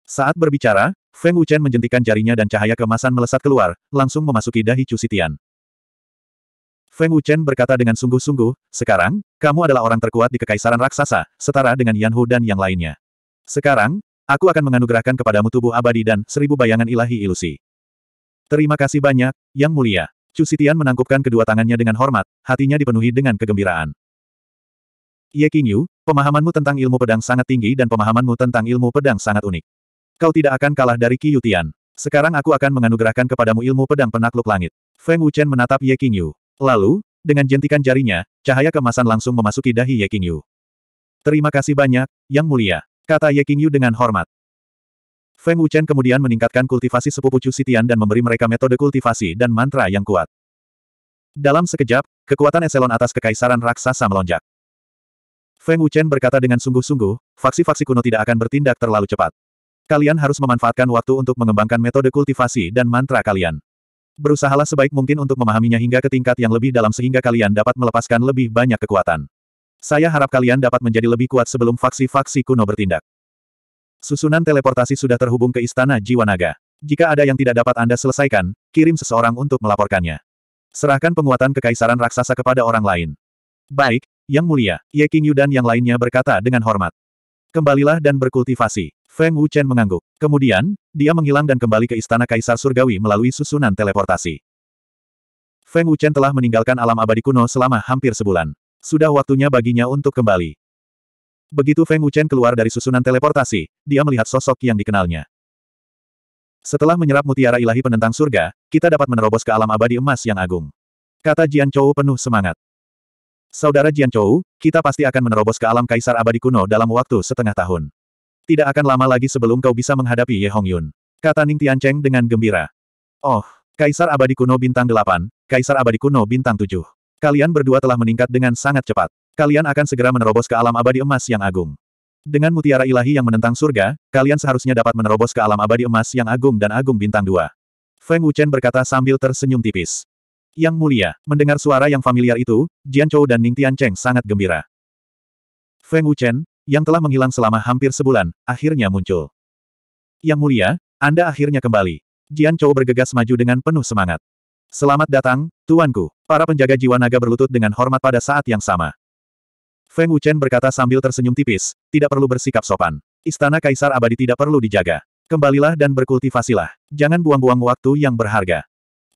Saat berbicara, Feng Wuchen menjentikan jarinya dan cahaya kemasan melesat keluar, langsung memasuki dahi Chu Sitian. Feng Wuchen berkata dengan sungguh-sungguh, sekarang, kamu adalah orang terkuat di Kekaisaran Raksasa, setara dengan Yan Hu dan yang lainnya. Sekarang, aku akan menganugerahkan kepadamu tubuh abadi dan seribu bayangan ilahi ilusi. Terima kasih banyak, Yang Mulia. Chu Sitian menangkupkan kedua tangannya dengan hormat, hatinya dipenuhi dengan kegembiraan. Ye Qingyu, pemahamanmu tentang ilmu pedang sangat tinggi dan pemahamanmu tentang ilmu pedang sangat unik. Kau tidak akan kalah dari Qiyu Tian. Sekarang aku akan menganugerahkan kepadamu ilmu pedang penakluk langit. Feng Wuchen menatap Ye Qingyu. Lalu, dengan jentikan jarinya, cahaya kemasan langsung memasuki dahi Ye Qingyu. Terima kasih banyak, Yang Mulia, kata Ye Qingyu dengan hormat. Feng Wuchen kemudian meningkatkan kultivasi sepupu Chu Sitian dan memberi mereka metode kultivasi dan mantra yang kuat. Dalam sekejap, kekuatan eselon atas kekaisaran raksasa melonjak. Feng Wuchen berkata dengan sungguh-sungguh, faksi-faksi kuno tidak akan bertindak terlalu cepat. Kalian harus memanfaatkan waktu untuk mengembangkan metode kultivasi dan mantra kalian. Berusahalah sebaik mungkin untuk memahaminya hingga ke tingkat yang lebih dalam sehingga kalian dapat melepaskan lebih banyak kekuatan. Saya harap kalian dapat menjadi lebih kuat sebelum faksi-faksi kuno bertindak. Susunan teleportasi sudah terhubung ke Istana Jiwa Naga. Jika ada yang tidak dapat Anda selesaikan, kirim seseorang untuk melaporkannya. Serahkan penguatan kekaisaran raksasa kepada orang lain. Baik, Yang Mulia, Ye King Yu dan yang lainnya berkata dengan hormat. Kembalilah dan berkultivasi. Feng Wuchen mengangguk. Kemudian, dia menghilang dan kembali ke Istana Kaisar Surgawi melalui susunan teleportasi. Feng Wuchen telah meninggalkan alam abadi kuno selama hampir sebulan. Sudah waktunya baginya untuk kembali. Begitu Feng Wuchen keluar dari susunan teleportasi, dia melihat sosok yang dikenalnya. Setelah menyerap mutiara ilahi penentang surga, kita dapat menerobos ke alam abadi emas yang agung. Kata Jian Chou penuh semangat. Saudara Jian Chou, kita pasti akan menerobos ke alam kaisar abadi kuno dalam waktu setengah tahun. Tidak akan lama lagi sebelum kau bisa menghadapi Ye Hong Yun. Kata Ning Tiancheng dengan gembira. Oh, Kaisar Abadi Kuno Bintang Delapan, Kaisar Abadi Kuno Bintang Tujuh. Kalian berdua telah meningkat dengan sangat cepat. Kalian akan segera menerobos ke alam abadi emas yang agung. Dengan mutiara ilahi yang menentang surga, kalian seharusnya dapat menerobos ke alam abadi emas yang agung dan agung bintang dua. Feng Wuchen berkata sambil tersenyum tipis. Yang mulia, mendengar suara yang familiar itu, Jian Chou dan Ning Tian Cheng sangat gembira. Feng Wuchen, yang telah menghilang selama hampir sebulan, akhirnya muncul. Yang mulia, Anda akhirnya kembali. Jian Chou bergegas maju dengan penuh semangat. Selamat datang, Tuanku. Para penjaga jiwa naga berlutut dengan hormat pada saat yang sama. Feng Wuchen berkata sambil tersenyum tipis, tidak perlu bersikap sopan. Istana Kaisar Abadi tidak perlu dijaga. Kembalilah dan berkultivasilah. Jangan buang-buang waktu yang berharga.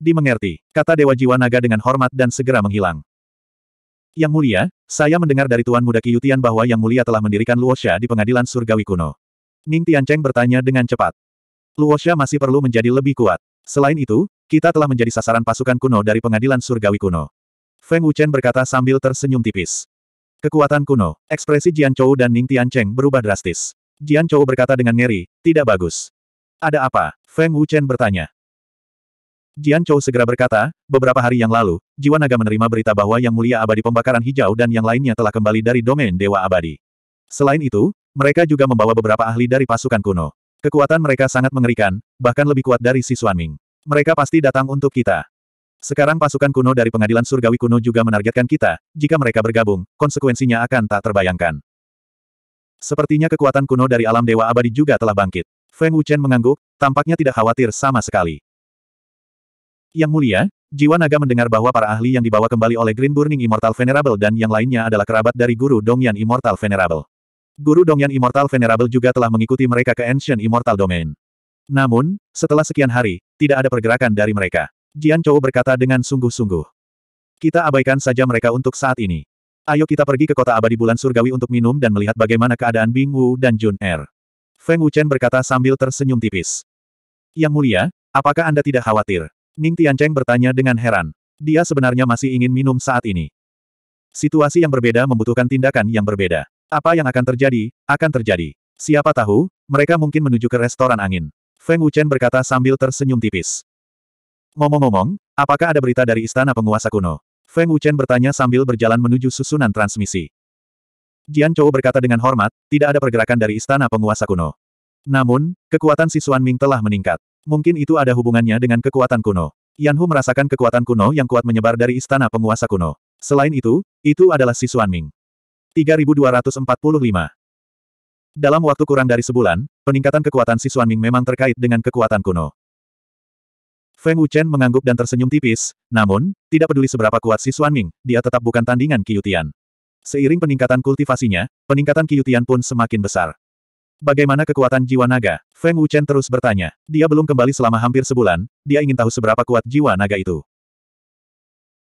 Dimengerti, kata Dewa Jiwa Naga dengan hormat dan segera menghilang. Yang mulia, saya mendengar dari Tuan Muda Kiyutian bahwa Yang Mulia telah mendirikan Luosha di pengadilan surgawi kuno. Ning Tiancheng bertanya dengan cepat. Luosha masih perlu menjadi lebih kuat. Selain itu, kita telah menjadi sasaran pasukan kuno dari pengadilan surgawi kuno. Feng Wuchen berkata sambil tersenyum tipis. Kekuatan kuno, ekspresi Jian Chou dan Ning Tiancheng berubah drastis. Jian Chou berkata dengan ngeri, tidak bagus. Ada apa? Feng Wuchen bertanya. Jian Chou segera berkata, beberapa hari yang lalu, jiwa naga menerima berita bahwa Yang Mulia Abadi Pembakaran Hijau dan yang lainnya telah kembali dari domain Dewa Abadi. Selain itu, mereka juga membawa beberapa ahli dari pasukan kuno. Kekuatan mereka sangat mengerikan, bahkan lebih kuat dari si Ming. Mereka pasti datang untuk kita. Sekarang pasukan kuno dari pengadilan surgawi kuno juga menargetkan kita, jika mereka bergabung, konsekuensinya akan tak terbayangkan. Sepertinya kekuatan kuno dari alam Dewa Abadi juga telah bangkit. Feng Wuchen mengangguk, tampaknya tidak khawatir sama sekali. Yang mulia, jiwa naga mendengar bahwa para ahli yang dibawa kembali oleh Green Burning Immortal Venerable dan yang lainnya adalah kerabat dari Guru Dongyan Immortal Venerable. Guru Dongyan Immortal Venerable juga telah mengikuti mereka ke Ancient Immortal Domain. Namun, setelah sekian hari, tidak ada pergerakan dari mereka. Jian Chou berkata dengan sungguh-sungguh. Kita abaikan saja mereka untuk saat ini. Ayo kita pergi ke kota abadi bulan surgawi untuk minum dan melihat bagaimana keadaan Bing Wu dan Jun Er. Feng Wuchen berkata sambil tersenyum tipis. Yang mulia, apakah Anda tidak khawatir? Ning Tiancheng bertanya dengan heran. Dia sebenarnya masih ingin minum saat ini. Situasi yang berbeda membutuhkan tindakan yang berbeda. Apa yang akan terjadi, akan terjadi. Siapa tahu, mereka mungkin menuju ke restoran angin. Feng Wuchen berkata sambil tersenyum tipis. Ngomong-ngomong, apakah ada berita dari istana penguasa kuno? Feng Wuchen bertanya sambil berjalan menuju susunan transmisi. Jian Chou berkata dengan hormat, tidak ada pergerakan dari istana penguasa kuno. Namun, kekuatan Sisuan Ming telah meningkat. Mungkin itu ada hubungannya dengan kekuatan kuno. Yan Hu merasakan kekuatan kuno yang kuat menyebar dari istana penguasa kuno. Selain itu, itu adalah si Xuanming. 3245 Dalam waktu kurang dari sebulan, peningkatan kekuatan si Xuanming memang terkait dengan kekuatan kuno. Feng Wuchen mengangguk dan tersenyum tipis, namun, tidak peduli seberapa kuat si Xuanming, dia tetap bukan tandingan Qiyutian. Seiring peningkatan kultivasinya, peningkatan Qiyutian pun semakin besar. Bagaimana kekuatan jiwa naga? Feng Wuchen terus bertanya. Dia belum kembali selama hampir sebulan, dia ingin tahu seberapa kuat jiwa naga itu.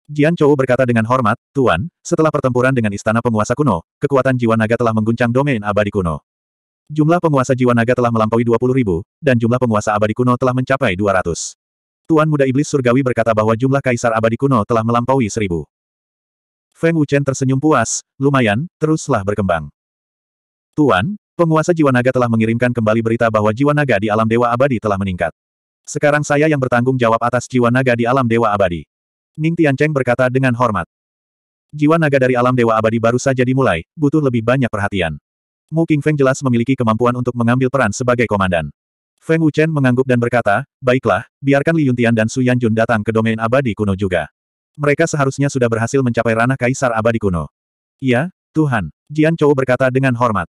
Jian Chou berkata dengan hormat, Tuan, setelah pertempuran dengan istana penguasa kuno, kekuatan jiwa naga telah mengguncang domain abadi kuno. Jumlah penguasa jiwa naga telah melampaui 20 ribu, dan jumlah penguasa abadi kuno telah mencapai 200. Tuan Muda Iblis Surgawi berkata bahwa jumlah kaisar abadi kuno telah melampaui seribu. Feng Wuchen tersenyum puas, lumayan, teruslah berkembang. Tuan, Penguasa jiwa naga telah mengirimkan kembali berita bahwa jiwa naga di alam dewa abadi telah meningkat. Sekarang saya yang bertanggung jawab atas jiwa naga di alam dewa abadi. Ning Tiancheng berkata dengan hormat. Jiwa naga dari alam dewa abadi baru saja dimulai, butuh lebih banyak perhatian. Mu Feng jelas memiliki kemampuan untuk mengambil peran sebagai komandan. Feng Wuchen mengangguk dan berkata, baiklah, biarkan Li Yuntian dan Su Yanjun datang ke domain abadi kuno juga. Mereka seharusnya sudah berhasil mencapai ranah kaisar abadi kuno. Iya, Tuhan, Jian Chou berkata dengan hormat.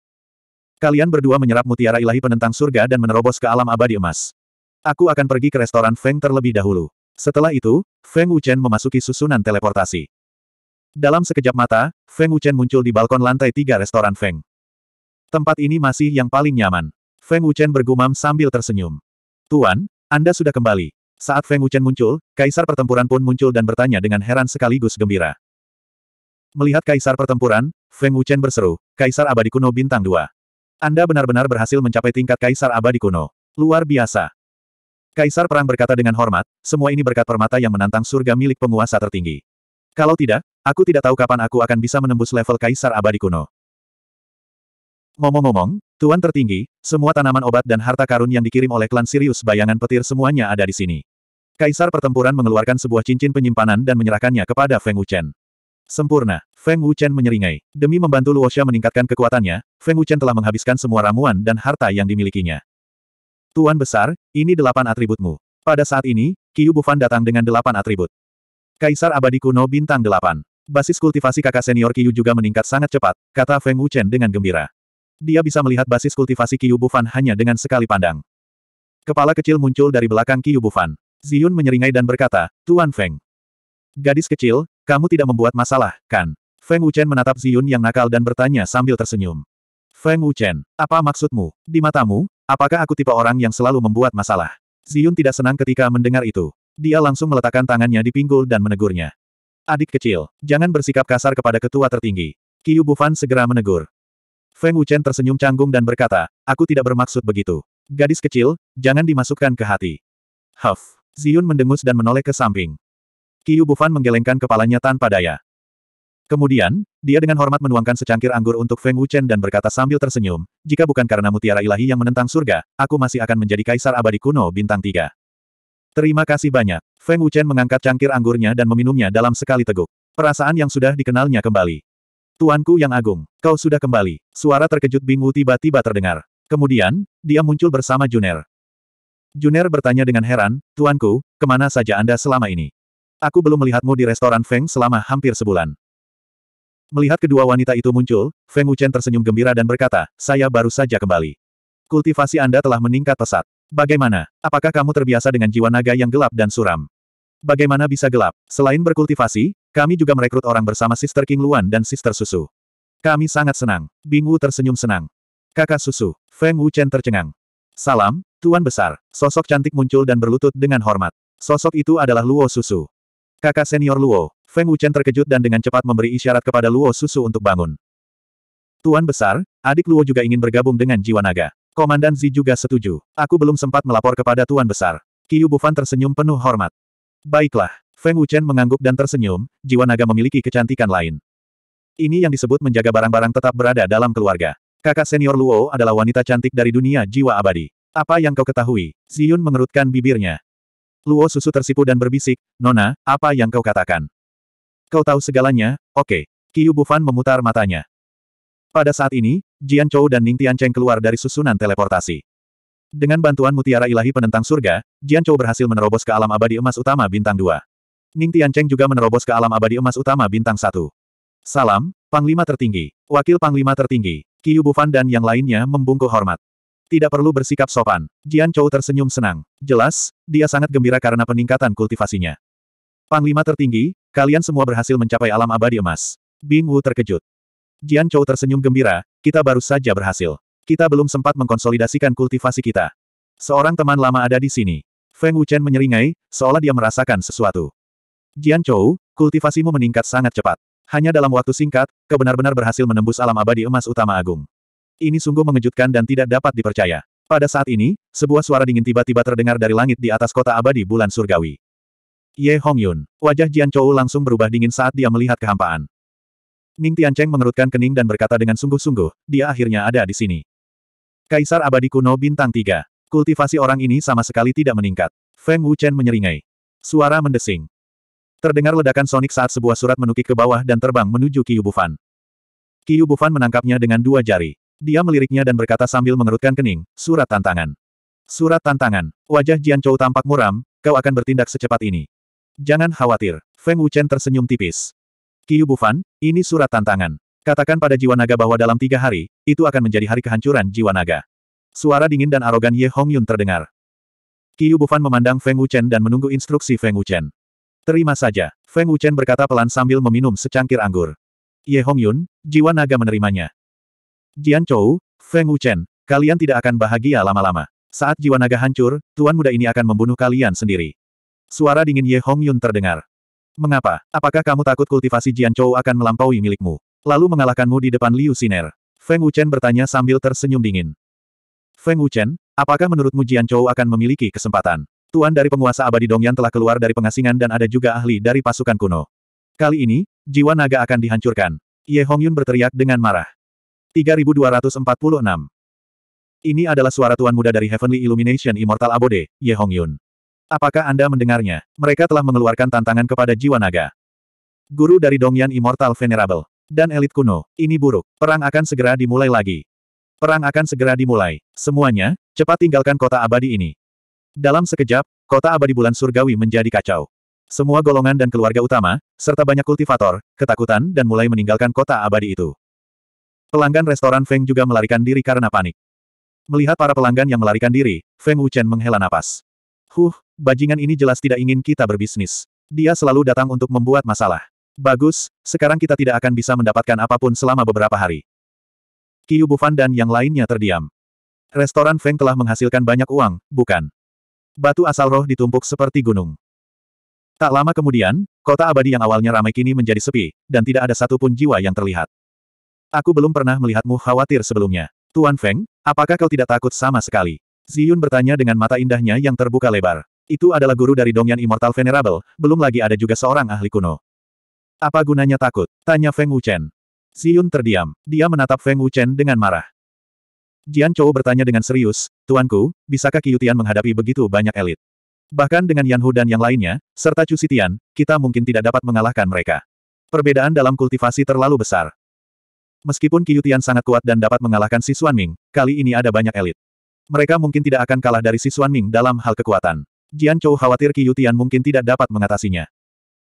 Kalian berdua menyerap mutiara ilahi penentang surga dan menerobos ke alam abadi emas. Aku akan pergi ke restoran Feng terlebih dahulu. Setelah itu, Feng Wuchen memasuki susunan teleportasi. Dalam sekejap mata, Feng Wuchen muncul di balkon lantai tiga restoran Feng. Tempat ini masih yang paling nyaman. Feng Wuchen bergumam sambil tersenyum. Tuan, Anda sudah kembali. Saat Feng Wuchen muncul, Kaisar Pertempuran pun muncul dan bertanya dengan heran sekaligus gembira. Melihat Kaisar Pertempuran, Feng Wuchen berseru, Kaisar Abadi Kuno Bintang 2. Anda benar-benar berhasil mencapai tingkat kaisar abadi kuno. Luar biasa. Kaisar Perang berkata dengan hormat, semua ini berkat permata yang menantang surga milik penguasa tertinggi. Kalau tidak, aku tidak tahu kapan aku akan bisa menembus level kaisar abadi kuno. Ngomong-ngomong, Tuan tertinggi, semua tanaman obat dan harta karun yang dikirim oleh klan Sirius bayangan petir semuanya ada di sini. Kaisar pertempuran mengeluarkan sebuah cincin penyimpanan dan menyerahkannya kepada Feng Wuchen. Sempurna. Feng Wuchen menyeringai. Demi membantu Luosha meningkatkan kekuatannya, Feng Wuchen telah menghabiskan semua ramuan dan harta yang dimilikinya. Tuan besar, ini delapan atributmu. Pada saat ini, Qiu Bufan datang dengan delapan atribut. Kaisar abadi kuno bintang delapan. Basis kultivasi kakak senior Qiu juga meningkat sangat cepat, kata Feng Wuchen dengan gembira. Dia bisa melihat basis kultivasi Qiu Bufan hanya dengan sekali pandang. Kepala kecil muncul dari belakang Qiu Bufan. Ziyun menyeringai dan berkata, Tuan Feng. Gadis kecil, kamu tidak membuat masalah, kan? Feng Wuchen menatap Ziyun yang nakal dan bertanya sambil tersenyum. Feng Wuchen, apa maksudmu? Di matamu, apakah aku tipe orang yang selalu membuat masalah? Ziyun tidak senang ketika mendengar itu. Dia langsung meletakkan tangannya di pinggul dan menegurnya. Adik kecil, jangan bersikap kasar kepada ketua tertinggi. Qiu Bufan segera menegur. Feng Wuchen tersenyum canggung dan berkata, aku tidak bermaksud begitu. Gadis kecil, jangan dimasukkan ke hati. Huff. Ziyun mendengus dan menoleh ke samping. Qiu Bufan menggelengkan kepalanya tanpa daya. Kemudian, dia dengan hormat menuangkan secangkir anggur untuk Feng Wuchen dan berkata sambil tersenyum, jika bukan karena mutiara ilahi yang menentang surga, aku masih akan menjadi kaisar abadi kuno bintang tiga. Terima kasih banyak. Feng Wuchen mengangkat cangkir anggurnya dan meminumnya dalam sekali teguk. Perasaan yang sudah dikenalnya kembali. Tuanku yang agung, kau sudah kembali. Suara terkejut Bing Wu tiba-tiba terdengar. Kemudian, dia muncul bersama Juner. Juner bertanya dengan heran, Tuanku, kemana saja Anda selama ini? Aku belum melihatmu di restoran Feng selama hampir sebulan. Melihat kedua wanita itu muncul, Feng Wuchen tersenyum gembira dan berkata, saya baru saja kembali. Kultivasi Anda telah meningkat pesat. Bagaimana? Apakah kamu terbiasa dengan jiwa naga yang gelap dan suram? Bagaimana bisa gelap? Selain berkultivasi, kami juga merekrut orang bersama Sister King Luan dan Sister Susu. Kami sangat senang. Bing Wu tersenyum senang. Kakak Susu, Feng Wuchen tercengang. Salam, Tuan Besar. Sosok cantik muncul dan berlutut dengan hormat. Sosok itu adalah Luo Susu. Kakak senior Luo, Feng Wuchen terkejut dan dengan cepat memberi isyarat kepada Luo Susu untuk bangun. Tuan besar, adik Luo juga ingin bergabung dengan jiwa naga. Komandan Zi juga setuju. Aku belum sempat melapor kepada Tuan besar. Qiu Bufan tersenyum penuh hormat. Baiklah. Feng Wuchen mengangguk dan tersenyum, jiwa naga memiliki kecantikan lain. Ini yang disebut menjaga barang-barang tetap berada dalam keluarga. Kakak senior Luo adalah wanita cantik dari dunia jiwa abadi. Apa yang kau ketahui? Ziyun mengerutkan bibirnya. Luo susu tersipu dan berbisik, Nona, apa yang kau katakan? Kau tahu segalanya, oke. Okay. Qiu Bufan memutar matanya. Pada saat ini, Jian Chou dan Ning Tian Cheng keluar dari susunan teleportasi. Dengan bantuan mutiara ilahi penentang surga, Jian Chou berhasil menerobos ke alam abadi emas utama bintang 2. Ning Tian Cheng juga menerobos ke alam abadi emas utama bintang 1. Salam, Panglima Tertinggi, Wakil Panglima Tertinggi, Qiu Bufan dan yang lainnya membungkuk hormat. Tidak perlu bersikap sopan. Jian Chou tersenyum senang. Jelas, dia sangat gembira karena peningkatan kultivasinya. Panglima tertinggi, kalian semua berhasil mencapai alam abadi emas. Bing Wu terkejut. Jian Chou tersenyum gembira, kita baru saja berhasil. Kita belum sempat mengkonsolidasikan kultivasi kita. Seorang teman lama ada di sini. Feng Wuchen menyeringai, seolah dia merasakan sesuatu. Jian Chou, kultivasimu meningkat sangat cepat. Hanya dalam waktu singkat, kau benar-benar berhasil menembus alam abadi emas utama agung. Ini sungguh mengejutkan dan tidak dapat dipercaya. Pada saat ini, sebuah suara dingin tiba-tiba terdengar dari langit di atas kota abadi bulan surgawi. Ye Hongyun. Wajah Jian Chou langsung berubah dingin saat dia melihat kehampaan. Ning Tiancheng mengerutkan kening dan berkata dengan sungguh-sungguh, dia akhirnya ada di sini. Kaisar abadi kuno bintang 3. Kultivasi orang ini sama sekali tidak meningkat. Feng Wuchen menyeringai. Suara mendesing. Terdengar ledakan sonik saat sebuah surat menukik ke bawah dan terbang menuju Qiyu Bufan. Qiyu Bufan menangkapnya dengan dua jari. Dia meliriknya dan berkata sambil mengerutkan kening, surat tantangan. Surat tantangan. Wajah Jian Chou tampak muram, kau akan bertindak secepat ini. Jangan khawatir, Feng Wuchen tersenyum tipis. Qiu Bufan, ini surat tantangan. Katakan pada jiwa naga bahwa dalam tiga hari, itu akan menjadi hari kehancuran jiwa naga. Suara dingin dan arogan Ye Hongyun terdengar. Qiu Bufan memandang Feng Wuchen dan menunggu instruksi Feng Wuchen. Terima saja, Feng Wuchen berkata pelan sambil meminum secangkir anggur. Ye Hongyun, jiwa naga menerimanya. Jian Chou, Feng Wuchen, kalian tidak akan bahagia lama-lama. Saat jiwa naga hancur, tuan muda ini akan membunuh kalian sendiri. Suara dingin Ye Hong Yun terdengar. Mengapa? Apakah kamu takut kultivasi Jian Chou akan melampaui milikmu? Lalu mengalahkanmu di depan Liu Siner. Feng Wuchen bertanya sambil tersenyum dingin. Feng Wuchen, apakah menurutmu Jian Chou akan memiliki kesempatan? Tuan dari penguasa abadi Dongyan telah keluar dari pengasingan dan ada juga ahli dari pasukan kuno. Kali ini, jiwa naga akan dihancurkan. Ye Hongyun berteriak dengan marah. 3246 Ini adalah suara tuan muda dari Heavenly Illumination Immortal Abode, Ye Hongyun. Apakah Anda mendengarnya? Mereka telah mengeluarkan tantangan kepada jiwa naga. Guru dari Dongyan Immortal Venerable. Dan elit kuno. Ini buruk. Perang akan segera dimulai lagi. Perang akan segera dimulai. Semuanya, cepat tinggalkan kota abadi ini. Dalam sekejap, kota abadi bulan surgawi menjadi kacau. Semua golongan dan keluarga utama, serta banyak kultivator, ketakutan dan mulai meninggalkan kota abadi itu. Pelanggan restoran Feng juga melarikan diri karena panik. Melihat para pelanggan yang melarikan diri, Feng Wuchen menghela napas. Huh, bajingan ini jelas tidak ingin kita berbisnis. Dia selalu datang untuk membuat masalah. Bagus, sekarang kita tidak akan bisa mendapatkan apapun selama beberapa hari. Kiyu Bufan dan yang lainnya terdiam. Restoran Feng telah menghasilkan banyak uang, bukan? Batu asal roh ditumpuk seperti gunung. Tak lama kemudian, kota abadi yang awalnya ramai kini menjadi sepi, dan tidak ada satupun jiwa yang terlihat. Aku belum pernah melihatmu khawatir sebelumnya. Tuan Feng, apakah kau tidak takut sama sekali? Ziyun bertanya dengan mata indahnya yang terbuka lebar. Itu adalah guru dari Dongyan Immortal Venerable, belum lagi ada juga seorang ahli kuno. Apa gunanya takut? Tanya Feng Wuchen. Ziyun terdiam. Dia menatap Feng Wuchen dengan marah. Jian Chou bertanya dengan serius, Tuanku, bisakah Qiyutian menghadapi begitu banyak elit? Bahkan dengan Yan Hu dan yang lainnya, serta Chu Sitian, kita mungkin tidak dapat mengalahkan mereka. Perbedaan dalam kultivasi terlalu besar. Meskipun Qiyutian sangat kuat dan dapat mengalahkan si Xuanming, kali ini ada banyak elit. Mereka mungkin tidak akan kalah dari Si Sisuan Ming dalam hal kekuatan. Jian Chou khawatir Qi Yutian mungkin tidak dapat mengatasinya.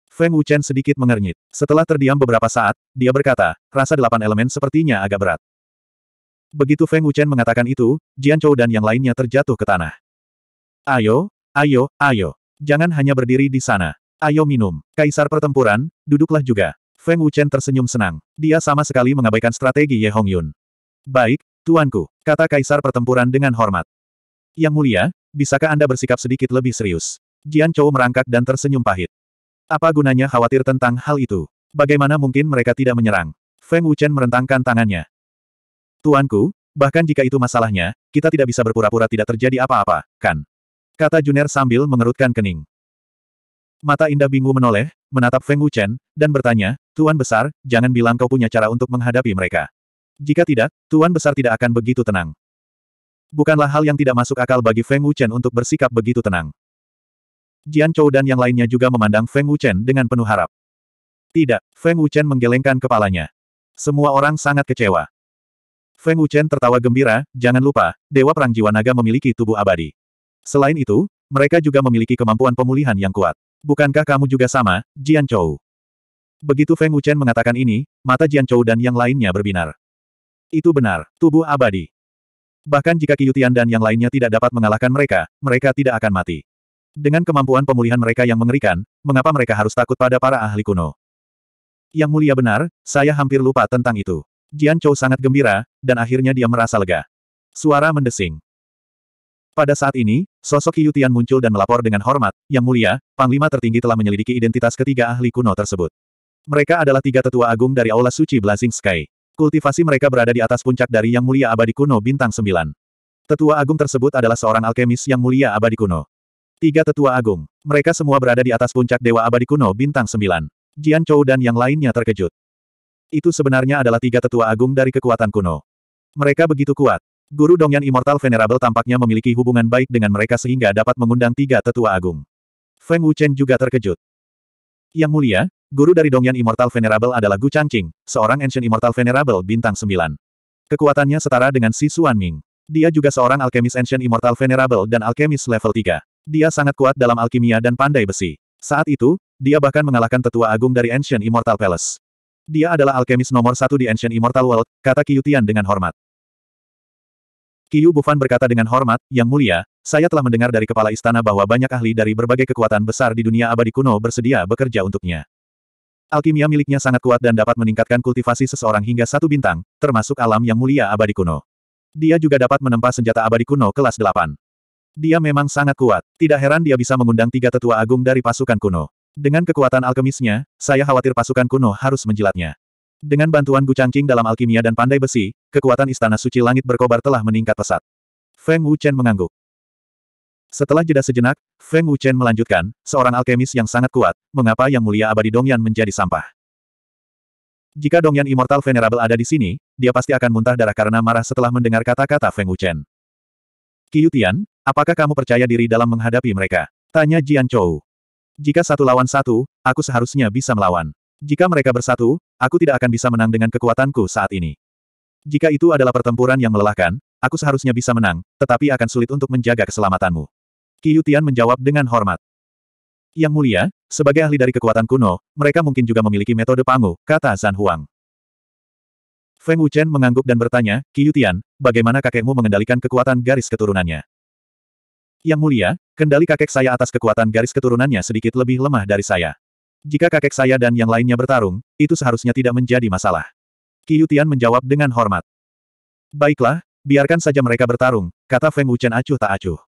Feng Wuchen sedikit mengernyit. Setelah terdiam beberapa saat, dia berkata, rasa delapan elemen sepertinya agak berat. Begitu Feng Wuchen mengatakan itu, Jian Chou dan yang lainnya terjatuh ke tanah. Ayo, ayo, ayo. Jangan hanya berdiri di sana. Ayo minum. Kaisar pertempuran, duduklah juga. Feng Wuchen tersenyum senang. Dia sama sekali mengabaikan strategi Ye Hongyun. Baik, Tuanku, kata kaisar pertempuran dengan hormat. Yang mulia, bisakah Anda bersikap sedikit lebih serius? Jian Chou merangkak dan tersenyum pahit. Apa gunanya khawatir tentang hal itu? Bagaimana mungkin mereka tidak menyerang? Feng Wuchen merentangkan tangannya. Tuanku, bahkan jika itu masalahnya, kita tidak bisa berpura-pura tidak terjadi apa-apa, kan? Kata Juner sambil mengerutkan kening. Mata indah Bingu menoleh, menatap Feng Wuchen, dan bertanya, Tuan Besar, jangan bilang kau punya cara untuk menghadapi mereka. Jika tidak, Tuan Besar tidak akan begitu tenang. Bukanlah hal yang tidak masuk akal bagi Feng Wuchen untuk bersikap begitu tenang. Jian Chou dan yang lainnya juga memandang Feng Wuchen dengan penuh harap. Tidak, Feng Wuchen menggelengkan kepalanya. Semua orang sangat kecewa. Feng Wuchen tertawa gembira, jangan lupa, Dewa Perang Jiwa Naga memiliki tubuh abadi. Selain itu, mereka juga memiliki kemampuan pemulihan yang kuat. Bukankah kamu juga sama, Jian Chou? Begitu Feng Wuchen mengatakan ini, mata Jian Chou dan yang lainnya berbinar. Itu benar, tubuh abadi. Bahkan jika Kiyutian dan yang lainnya tidak dapat mengalahkan mereka, mereka tidak akan mati. Dengan kemampuan pemulihan mereka yang mengerikan, mengapa mereka harus takut pada para ahli kuno? Yang mulia benar, saya hampir lupa tentang itu. Jian Chou sangat gembira, dan akhirnya dia merasa lega. Suara mendesing. Pada saat ini, sosok Kiyutian muncul dan melapor dengan hormat, Yang mulia, Panglima tertinggi telah menyelidiki identitas ketiga ahli kuno tersebut. Mereka adalah tiga tetua agung dari Aula Suci Blazing Sky. Kultivasi mereka berada di atas puncak dari Yang Mulia Abadi Kuno Bintang Sembilan. Tetua Agung tersebut adalah seorang alkemis Yang Mulia Abadi Kuno. Tiga Tetua Agung. Mereka semua berada di atas puncak Dewa Abadi Kuno Bintang Sembilan. Jian Chou dan yang lainnya terkejut. Itu sebenarnya adalah tiga tetua agung dari kekuatan kuno. Mereka begitu kuat. Guru Dongyan Immortal Venerable tampaknya memiliki hubungan baik dengan mereka sehingga dapat mengundang tiga tetua agung. Feng Wuchen juga terkejut. Yang mulia, guru dari Dongyan Immortal Venerable adalah Gu Changqing, seorang Ancient Immortal Venerable bintang 9. Kekuatannya setara dengan Si Xuan Ming. Dia juga seorang alkemis Ancient Immortal Venerable dan alkemis level 3. Dia sangat kuat dalam alkimia dan pandai besi. Saat itu, dia bahkan mengalahkan tetua agung dari Ancient Immortal Palace. Dia adalah alkemis nomor satu di Ancient Immortal World, kata Qiutian dengan hormat. Kiyu Bufan berkata dengan hormat, Yang Mulia, saya telah mendengar dari kepala istana bahwa banyak ahli dari berbagai kekuatan besar di dunia abadi kuno bersedia bekerja untuknya. Alkimia miliknya sangat kuat dan dapat meningkatkan kultivasi seseorang hingga satu bintang, termasuk alam yang mulia abadi kuno. Dia juga dapat menempa senjata abadi kuno kelas 8. Dia memang sangat kuat, tidak heran dia bisa mengundang tiga tetua agung dari pasukan kuno. Dengan kekuatan alkemisnya, saya khawatir pasukan kuno harus menjilatnya. Dengan bantuan Gu Changqing dalam alkimia dan pandai besi, kekuatan Istana Suci Langit berkobar telah meningkat pesat. Feng Wuchen mengangguk. Setelah jeda sejenak, Feng Wuchen melanjutkan, seorang alkemis yang sangat kuat, mengapa Yang Mulia Abadi Dongyan menjadi sampah? Jika Dongyan Immortal Venerable ada di sini, dia pasti akan muntah darah karena marah setelah mendengar kata-kata Feng Wuchen. Qiutian, apakah kamu percaya diri dalam menghadapi mereka? Tanya Jian Chou. Jika satu lawan satu, aku seharusnya bisa melawan. Jika mereka bersatu, aku tidak akan bisa menang dengan kekuatanku saat ini. Jika itu adalah pertempuran yang melelahkan, aku seharusnya bisa menang, tetapi akan sulit untuk menjaga keselamatanmu. Yutian menjawab dengan hormat. Yang mulia, sebagai ahli dari kekuatan kuno, mereka mungkin juga memiliki metode pangu, kata Zan Huang. Feng Wuchen mengangguk dan bertanya, Yutian, bagaimana kakekmu mengendalikan kekuatan garis keturunannya? Yang mulia, kendali kakek saya atas kekuatan garis keturunannya sedikit lebih lemah dari saya. Jika kakek saya dan yang lainnya bertarung, itu seharusnya tidak menjadi masalah. Yutian menjawab dengan hormat. Baiklah, biarkan saja mereka bertarung, kata Feng Wuchen acuh tak acuh.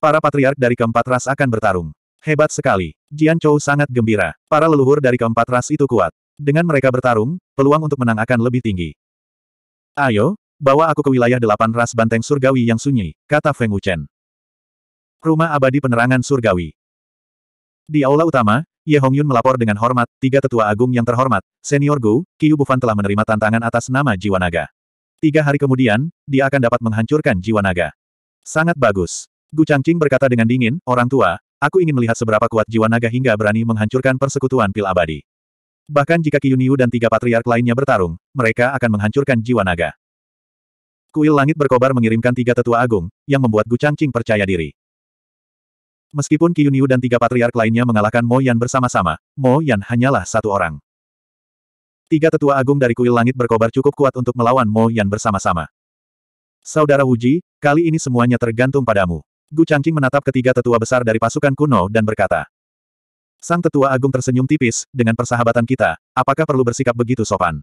Para patriark dari keempat ras akan bertarung. Hebat sekali. Jian Chou sangat gembira. Para leluhur dari keempat ras itu kuat. Dengan mereka bertarung, peluang untuk menang akan lebih tinggi. Ayo, bawa aku ke wilayah delapan ras banteng surgawi yang sunyi, kata Feng Wuchen. Rumah abadi penerangan surgawi. Di aula utama, Ye Hongyun melapor dengan hormat, tiga tetua agung yang terhormat, senior Gu, Qiu Bufan telah menerima tantangan atas nama jiwa naga. Tiga hari kemudian, dia akan dapat menghancurkan jiwa naga. Sangat bagus. Gu Changqing berkata dengan dingin, orang tua, aku ingin melihat seberapa kuat jiwa naga hingga berani menghancurkan persekutuan pil abadi. Bahkan jika Niu dan tiga patriark lainnya bertarung, mereka akan menghancurkan jiwa naga. Kuil langit berkobar mengirimkan tiga tetua agung, yang membuat Gu Changqing percaya diri. Meskipun Qiunyu dan tiga patriark lainnya mengalahkan Mo Yan bersama-sama, Mo Yan hanyalah satu orang. Tiga tetua agung dari kuil langit berkobar cukup kuat untuk melawan Mo Yan bersama-sama. Saudara Wuji, kali ini semuanya tergantung padamu. Gu Changqing menatap ketiga tetua besar dari pasukan kuno dan berkata. Sang tetua agung tersenyum tipis, dengan persahabatan kita, apakah perlu bersikap begitu sopan?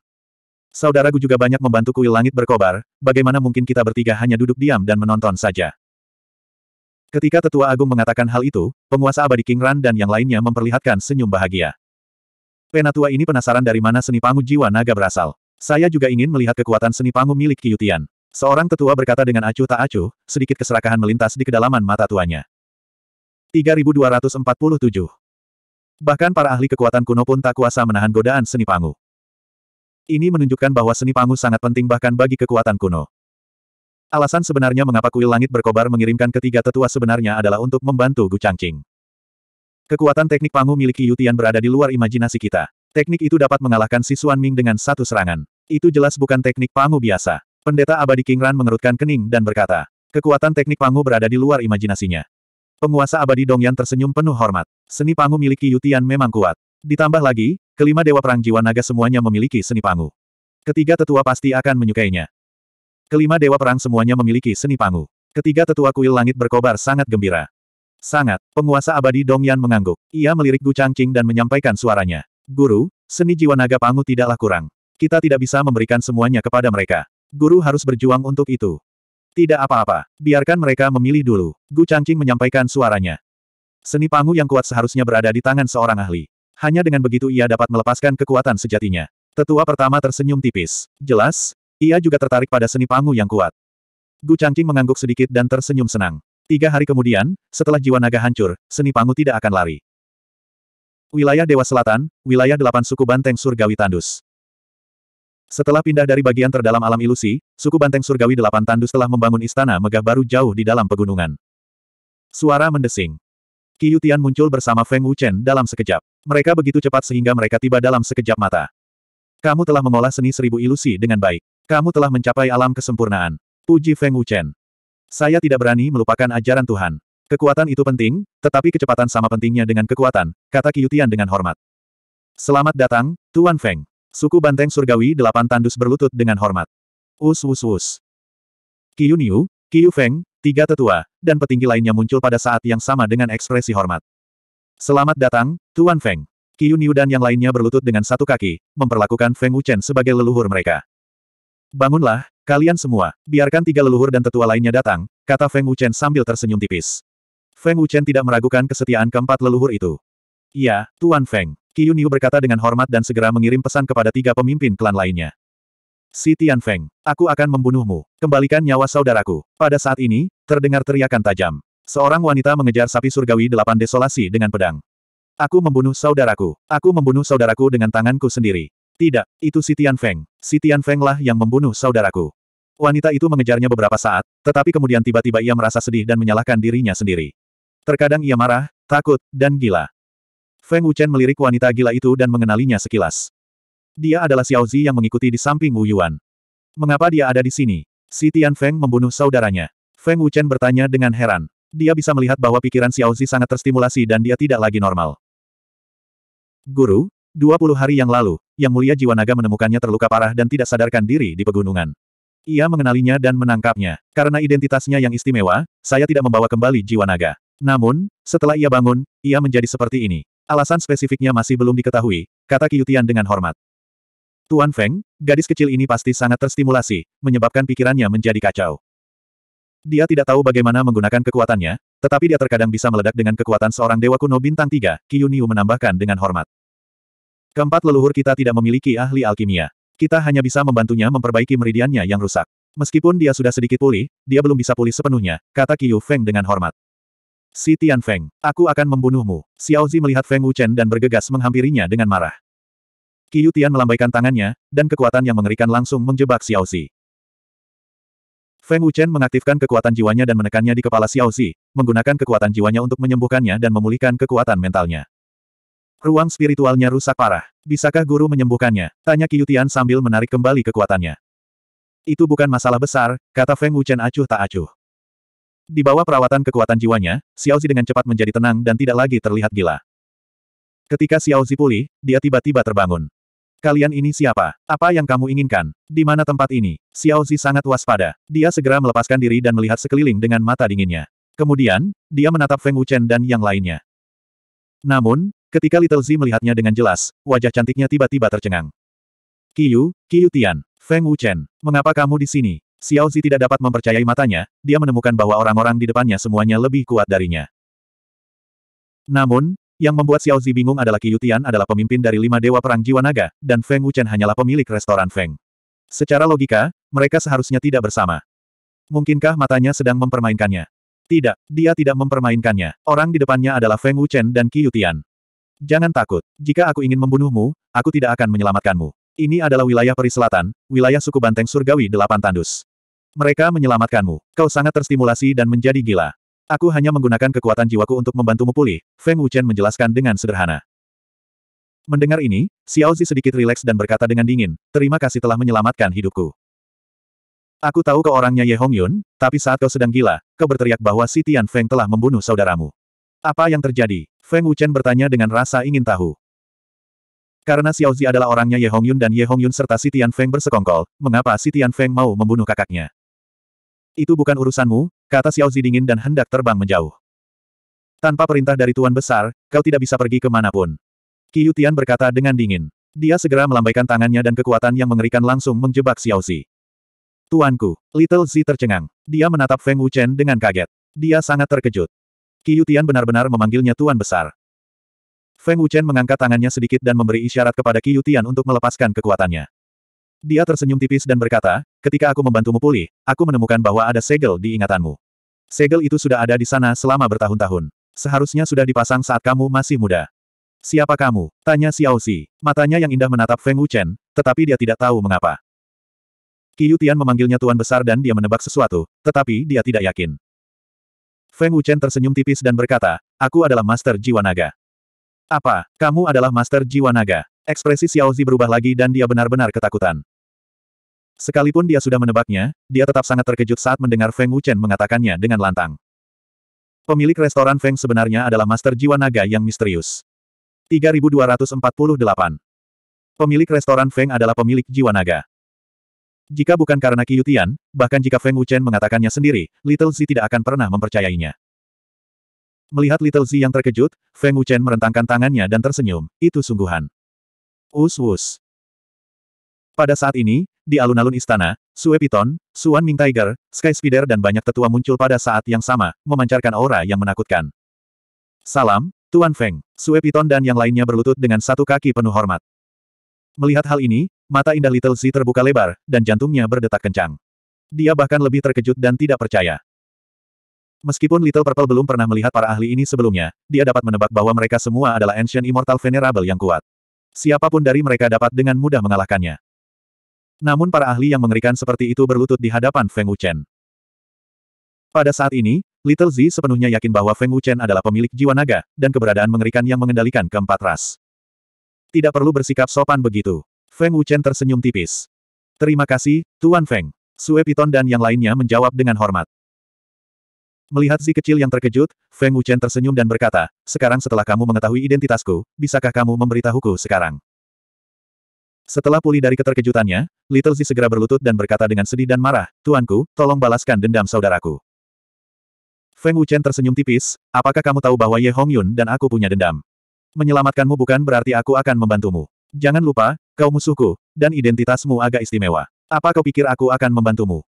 Saudaraku juga banyak membantu kuil langit berkobar, bagaimana mungkin kita bertiga hanya duduk diam dan menonton saja? Ketika Tetua Agung mengatakan hal itu, penguasa abadi King Ran dan yang lainnya memperlihatkan senyum bahagia. Penatua ini penasaran dari mana seni pangu jiwa naga berasal. Saya juga ingin melihat kekuatan seni pangu milik Kiyutian. Seorang tetua berkata dengan acuh tak acuh, sedikit keserakahan melintas di kedalaman mata tuanya. 3247 Bahkan para ahli kekuatan kuno pun tak kuasa menahan godaan seni pangu. Ini menunjukkan bahwa seni pangu sangat penting bahkan bagi kekuatan kuno. Alasan sebenarnya mengapa kuil langit berkobar mengirimkan ketiga tetua sebenarnya adalah untuk membantu Gu Changqing. Kekuatan teknik Pangu miliki Yutian berada di luar imajinasi kita. Teknik itu dapat mengalahkan si Xuan Ming dengan satu serangan. Itu jelas bukan teknik Pangu biasa. Pendeta abadi King Ran mengerutkan kening dan berkata, kekuatan teknik Pangu berada di luar imajinasinya. Penguasa abadi Dongyan tersenyum penuh hormat. Seni Pangu miliki Yutian memang kuat. Ditambah lagi, kelima dewa perang jiwa naga semuanya memiliki seni Pangu. Ketiga tetua pasti akan menyukainya. Kelima dewa perang semuanya memiliki seni pangu. Ketiga tetua kuil langit berkobar sangat gembira. Sangat, penguasa abadi Dong Yan mengangguk. Ia melirik Gu Changqing dan menyampaikan suaranya. Guru, seni jiwa naga pangu tidaklah kurang. Kita tidak bisa memberikan semuanya kepada mereka. Guru harus berjuang untuk itu. Tidak apa-apa, biarkan mereka memilih dulu. Gu Changqing menyampaikan suaranya. Seni pangu yang kuat seharusnya berada di tangan seorang ahli. Hanya dengan begitu ia dapat melepaskan kekuatan sejatinya. Tetua pertama tersenyum tipis. Jelas, ia juga tertarik pada seni Pangu yang kuat. Gu Changqing mengangguk sedikit dan tersenyum senang. Tiga hari kemudian, setelah jiwa naga hancur, seni Pangu tidak akan lari. Wilayah Dewa Selatan, wilayah delapan suku Banteng Surgawi Tandus. Setelah pindah dari bagian terdalam alam ilusi, suku Banteng Surgawi delapan Tandus telah membangun istana megah baru jauh di dalam pegunungan. Suara mendesing. Qiu muncul bersama Feng Wuchen dalam sekejap. Mereka begitu cepat sehingga mereka tiba dalam sekejap mata. Kamu telah mengolah seni seribu ilusi dengan baik. Kamu telah mencapai alam kesempurnaan. Puji Feng Wuchen. Saya tidak berani melupakan ajaran Tuhan. Kekuatan itu penting, tetapi kecepatan sama pentingnya dengan kekuatan, kata Qiyutian dengan hormat. Selamat datang, Tuan Feng. Suku Banteng Surgawi delapan tandus berlutut dengan hormat. Us us us. Qiyu Niu, Feng, tiga tetua, dan petinggi lainnya muncul pada saat yang sama dengan ekspresi hormat. Selamat datang, Tuan Feng. Qiyu Niu dan yang lainnya berlutut dengan satu kaki, memperlakukan Feng Wuchen sebagai leluhur mereka. Bangunlah, kalian semua, biarkan tiga leluhur dan tetua lainnya datang, kata Feng Wuchen sambil tersenyum tipis. Feng Wuchen tidak meragukan kesetiaan keempat leluhur itu. "Ya, Tuan Feng. Qiu berkata dengan hormat dan segera mengirim pesan kepada tiga pemimpin klan lainnya. Si Tian Feng, aku akan membunuhmu. Kembalikan nyawa saudaraku. Pada saat ini, terdengar teriakan tajam. Seorang wanita mengejar sapi surgawi delapan desolasi dengan pedang. Aku membunuh saudaraku. Aku membunuh saudaraku dengan tanganku sendiri. Tidak, itu si Feng. Si Feng lah yang membunuh saudaraku. Wanita itu mengejarnya beberapa saat, tetapi kemudian tiba-tiba ia merasa sedih dan menyalahkan dirinya sendiri. Terkadang ia marah, takut, dan gila. Feng Wuchen melirik wanita gila itu dan mengenalinya sekilas. Dia adalah Xiao Zi yang mengikuti di samping Wu Yuan. Mengapa dia ada di sini? Si Feng membunuh saudaranya. Feng Wuchen bertanya dengan heran. Dia bisa melihat bahwa pikiran Xiao Zi sangat terstimulasi dan dia tidak lagi normal. Guru, 20 hari yang lalu, yang Mulia Jiwa Naga menemukannya terluka parah dan tidak sadarkan diri di pegunungan. Ia mengenalinya dan menangkapnya. Karena identitasnya yang istimewa, saya tidak membawa kembali Jiwa Naga. Namun, setelah ia bangun, ia menjadi seperti ini. Alasan spesifiknya masih belum diketahui, kata Kiyutian dengan hormat. Tuan Feng, gadis kecil ini pasti sangat terstimulasi, menyebabkan pikirannya menjadi kacau. Dia tidak tahu bagaimana menggunakan kekuatannya, tetapi dia terkadang bisa meledak dengan kekuatan seorang dewa kuno bintang tiga, Kiyuniu menambahkan dengan hormat. Keempat leluhur kita tidak memiliki ahli alkimia. Kita hanya bisa membantunya memperbaiki meridiannya yang rusak. Meskipun dia sudah sedikit pulih, dia belum bisa pulih sepenuhnya, kata Qiu Feng dengan hormat. Si Tian Feng, aku akan membunuhmu. Xiao Zi melihat Feng Wuchen dan bergegas menghampirinya dengan marah. Qiu Tian melambaikan tangannya, dan kekuatan yang mengerikan langsung menjebak Xiao Zi. Feng Wuchen mengaktifkan kekuatan jiwanya dan menekannya di kepala Xiao Zi, menggunakan kekuatan jiwanya untuk menyembuhkannya dan memulihkan kekuatan mentalnya. Ruang spiritualnya rusak parah. Bisakah guru menyembuhkannya? Tanya Qiyutian sambil menarik kembali kekuatannya. Itu bukan masalah besar, kata Feng Wuchen acuh tak acuh. Di bawah perawatan kekuatan jiwanya, Xiao Zi dengan cepat menjadi tenang dan tidak lagi terlihat gila. Ketika Xiao Zi pulih, dia tiba-tiba terbangun. Kalian ini siapa? Apa yang kamu inginkan? Di mana tempat ini? Xiao Zi sangat waspada. Dia segera melepaskan diri dan melihat sekeliling dengan mata dinginnya. Kemudian, dia menatap Feng Wuchen dan yang lainnya. Namun, Ketika Little Z melihatnya dengan jelas, wajah cantiknya tiba-tiba tercengang. Kiyu, Kiyu Tian, Feng Wuchen, mengapa kamu di sini? Xiao Zi tidak dapat mempercayai matanya, dia menemukan bahwa orang-orang di depannya semuanya lebih kuat darinya. Namun, yang membuat Xiao Zi bingung adalah Kiyu Tian adalah pemimpin dari lima dewa perang jiwa naga, dan Feng Wuchen hanyalah pemilik restoran Feng. Secara logika, mereka seharusnya tidak bersama. Mungkinkah matanya sedang mempermainkannya? Tidak, dia tidak mempermainkannya. Orang di depannya adalah Feng Wuchen dan Qiu Tian. Jangan takut. Jika aku ingin membunuhmu, aku tidak akan menyelamatkanmu. Ini adalah wilayah peri selatan, wilayah suku banteng surgawi delapan tandus. Mereka menyelamatkanmu. Kau sangat terstimulasi dan menjadi gila. Aku hanya menggunakan kekuatan jiwaku untuk membantumu pulih, Feng Wuchen menjelaskan dengan sederhana. Mendengar ini, Xiao Zi sedikit rileks dan berkata dengan dingin, terima kasih telah menyelamatkan hidupku. Aku tahu ke orangnya Ye Hong Yun, tapi saat kau sedang gila, kau berteriak bahwa si Tian Feng telah membunuh saudaramu. Apa yang terjadi? Feng Wuchen bertanya dengan rasa ingin tahu. Karena Xiao Zi adalah orangnya Ye Hongyun dan Ye Hongyun serta Si Tian Feng bersekongkol, mengapa Si Tian Feng mau membunuh kakaknya? Itu bukan urusanmu, kata Xiao Zi dingin dan hendak terbang menjauh. Tanpa perintah dari Tuan Besar, kau tidak bisa pergi kemanapun. Qiu Tian berkata dengan dingin. Dia segera melambaikan tangannya dan kekuatan yang mengerikan langsung menjebak Xiao Zi. Tuanku, Little Zi tercengang. Dia menatap Feng Wuchen dengan kaget. Dia sangat terkejut. Qiyutian benar-benar memanggilnya Tuan Besar. Feng Wuchen mengangkat tangannya sedikit dan memberi isyarat kepada Qiyutian untuk melepaskan kekuatannya. Dia tersenyum tipis dan berkata, ketika aku membantumu pulih, aku menemukan bahwa ada segel di ingatanmu. Segel itu sudah ada di sana selama bertahun-tahun. Seharusnya sudah dipasang saat kamu masih muda. Siapa kamu? Tanya Xiao Xi. Matanya yang indah menatap Feng Wuchen, tetapi dia tidak tahu mengapa. Qi Yutian memanggilnya Tuan Besar dan dia menebak sesuatu, tetapi dia tidak yakin. Feng Wuchen tersenyum tipis dan berkata, aku adalah Master Jiwa Naga. Apa, kamu adalah Master Jiwa Naga? Ekspresi Zi berubah lagi dan dia benar-benar ketakutan. Sekalipun dia sudah menebaknya, dia tetap sangat terkejut saat mendengar Feng Wuchen mengatakannya dengan lantang. Pemilik restoran Feng sebenarnya adalah Master Jiwa Naga yang misterius. 3248 Pemilik restoran Feng adalah pemilik jiwa naga. Jika bukan karena Qiyutian, bahkan jika Feng Wuchen mengatakannya sendiri, Little Zi tidak akan pernah mempercayainya. Melihat Little Zi yang terkejut, Feng Wuchen merentangkan tangannya dan tersenyum, itu sungguhan. Us-us. Pada saat ini, di alun-alun istana, Sue Piton, Suan Ming Tiger, Sky Spider dan banyak tetua muncul pada saat yang sama, memancarkan aura yang menakutkan. Salam, Tuan Feng, Sue Piton dan yang lainnya berlutut dengan satu kaki penuh hormat. Melihat hal ini, Mata indah Little Z terbuka lebar, dan jantungnya berdetak kencang. Dia bahkan lebih terkejut dan tidak percaya. Meskipun Little Purple belum pernah melihat para ahli ini sebelumnya, dia dapat menebak bahwa mereka semua adalah Ancient Immortal Venerable yang kuat. Siapapun dari mereka dapat dengan mudah mengalahkannya. Namun para ahli yang mengerikan seperti itu berlutut di hadapan Feng Wuchen. Pada saat ini, Little Z sepenuhnya yakin bahwa Feng Wuchen adalah pemilik jiwa naga, dan keberadaan mengerikan yang mengendalikan keempat ras. Tidak perlu bersikap sopan begitu. Feng Wuchen tersenyum tipis. Terima kasih, Tuan Feng. Sue Piton dan yang lainnya menjawab dengan hormat. Melihat si kecil yang terkejut, Feng Wuchen tersenyum dan berkata, sekarang setelah kamu mengetahui identitasku, bisakah kamu memberitahuku sekarang? Setelah pulih dari keterkejutannya, Little Zi segera berlutut dan berkata dengan sedih dan marah, Tuanku, tolong balaskan dendam saudaraku. Feng Wuchen tersenyum tipis, apakah kamu tahu bahwa Ye Hongyun dan aku punya dendam? Menyelamatkanmu bukan berarti aku akan membantumu. Jangan lupa, Kau musuhku, dan identitasmu agak istimewa. Apa kau pikir aku akan membantumu?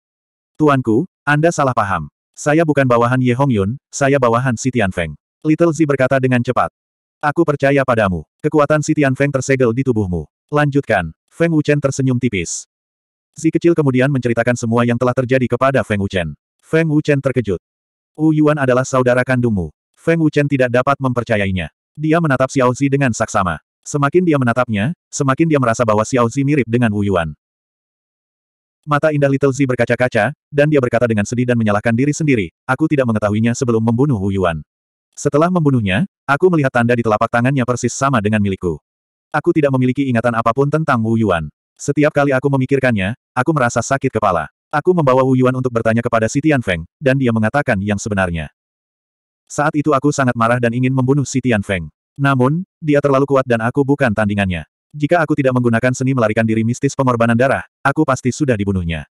Tuanku, Anda salah paham. Saya bukan bawahan Ye Hong Yun, saya bawahan Si Feng. Little Zi berkata dengan cepat. Aku percaya padamu. Kekuatan Si Feng tersegel di tubuhmu. Lanjutkan. Feng Wuchen tersenyum tipis. Zi kecil kemudian menceritakan semua yang telah terjadi kepada Feng Wuchen. Feng Wuchen terkejut. Wu Yuan adalah saudara kandungmu. Feng Wuchen tidak dapat mempercayainya. Dia menatap Xiao Zi dengan saksama. Semakin dia menatapnya, semakin dia merasa bahwa Xiao Zi mirip dengan Wu Yuan. Mata indah Little Zi berkaca-kaca, dan dia berkata dengan sedih dan menyalahkan diri sendiri, aku tidak mengetahuinya sebelum membunuh Wu Yuan. Setelah membunuhnya, aku melihat tanda di telapak tangannya persis sama dengan milikku. Aku tidak memiliki ingatan apapun tentang Wu Yuan. Setiap kali aku memikirkannya, aku merasa sakit kepala. Aku membawa Wu Yuan untuk bertanya kepada Si Feng, dan dia mengatakan yang sebenarnya. Saat itu aku sangat marah dan ingin membunuh Si Feng. Namun, dia terlalu kuat dan aku bukan tandingannya. Jika aku tidak menggunakan seni melarikan diri mistis pengorbanan darah, aku pasti sudah dibunuhnya.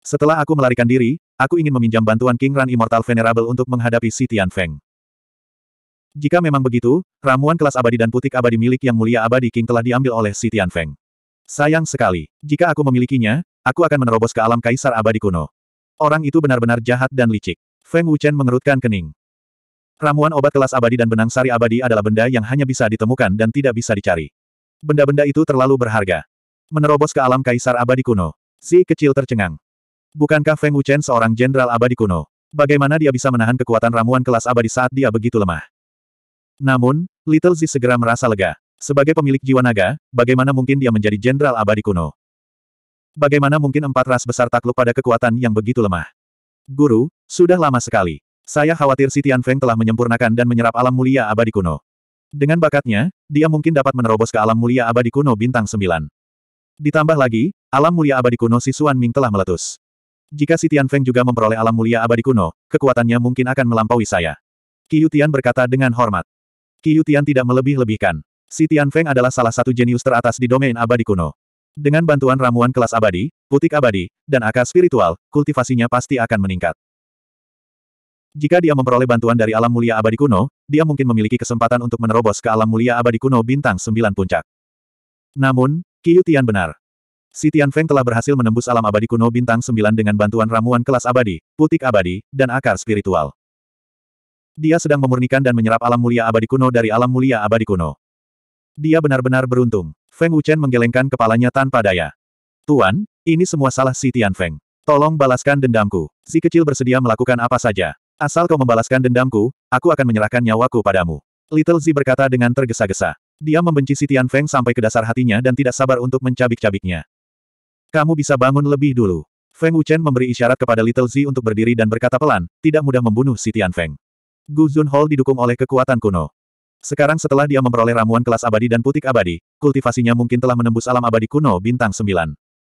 Setelah aku melarikan diri, aku ingin meminjam bantuan King Ran Immortal Venerable untuk menghadapi si Tian Feng. Jika memang begitu, ramuan kelas abadi dan putik abadi milik yang mulia abadi King telah diambil oleh si Tian Feng. Sayang sekali, jika aku memilikinya, aku akan menerobos ke alam kaisar abadi kuno. Orang itu benar-benar jahat dan licik. Feng Wuchen mengerutkan kening. Ramuan obat kelas abadi dan benang sari abadi adalah benda yang hanya bisa ditemukan dan tidak bisa dicari. Benda-benda itu terlalu berharga. Menerobos ke alam kaisar abadi kuno. Si kecil tercengang. Bukankah Feng Wuchen seorang jenderal abadi kuno? Bagaimana dia bisa menahan kekuatan ramuan kelas abadi saat dia begitu lemah? Namun, Little Z segera merasa lega. Sebagai pemilik jiwa naga, bagaimana mungkin dia menjadi jenderal abadi kuno? Bagaimana mungkin empat ras besar takluk pada kekuatan yang begitu lemah? Guru, sudah lama sekali. Saya khawatir si Tian Feng telah menyempurnakan dan menyerap alam mulia abadi kuno. Dengan bakatnya, dia mungkin dapat menerobos ke alam mulia abadi kuno bintang Sembilan. Ditambah lagi, alam mulia abadi kuno si Xuan Ming telah meletus. Jika si Tian Feng juga memperoleh alam mulia abadi kuno, kekuatannya mungkin akan melampaui saya. Qiu Tian berkata dengan hormat. Qiu Tian tidak melebih-lebihkan. Si Tian Feng adalah salah satu jenius teratas di domain abadi kuno. Dengan bantuan ramuan kelas abadi, putik abadi, dan akar spiritual, kultivasinya pasti akan meningkat. Jika dia memperoleh bantuan dari alam mulia abadi kuno, dia mungkin memiliki kesempatan untuk menerobos ke alam mulia abadi kuno bintang sembilan puncak. Namun, Qiu Tian benar. Si Tian Feng telah berhasil menembus alam abadi kuno bintang sembilan dengan bantuan ramuan kelas abadi, putik abadi, dan akar spiritual. Dia sedang memurnikan dan menyerap alam mulia abadi kuno dari alam mulia abadi kuno. Dia benar-benar beruntung. Feng Wuchen menggelengkan kepalanya tanpa daya. Tuan, ini semua salah si Tian Feng. Tolong balaskan dendamku. Si kecil bersedia melakukan apa saja. Asal kau membalaskan dendamku, aku akan menyerahkan nyawaku padamu. Little Z berkata dengan tergesa-gesa. Dia membenci si Tian Feng sampai ke dasar hatinya dan tidak sabar untuk mencabik-cabiknya. Kamu bisa bangun lebih dulu. Feng Wuchen memberi isyarat kepada Little Z untuk berdiri dan berkata pelan, tidak mudah membunuh si Tian Feng. Gu Zunhol didukung oleh kekuatan kuno. Sekarang setelah dia memperoleh ramuan kelas abadi dan putik abadi, kultivasinya mungkin telah menembus alam abadi kuno bintang 9.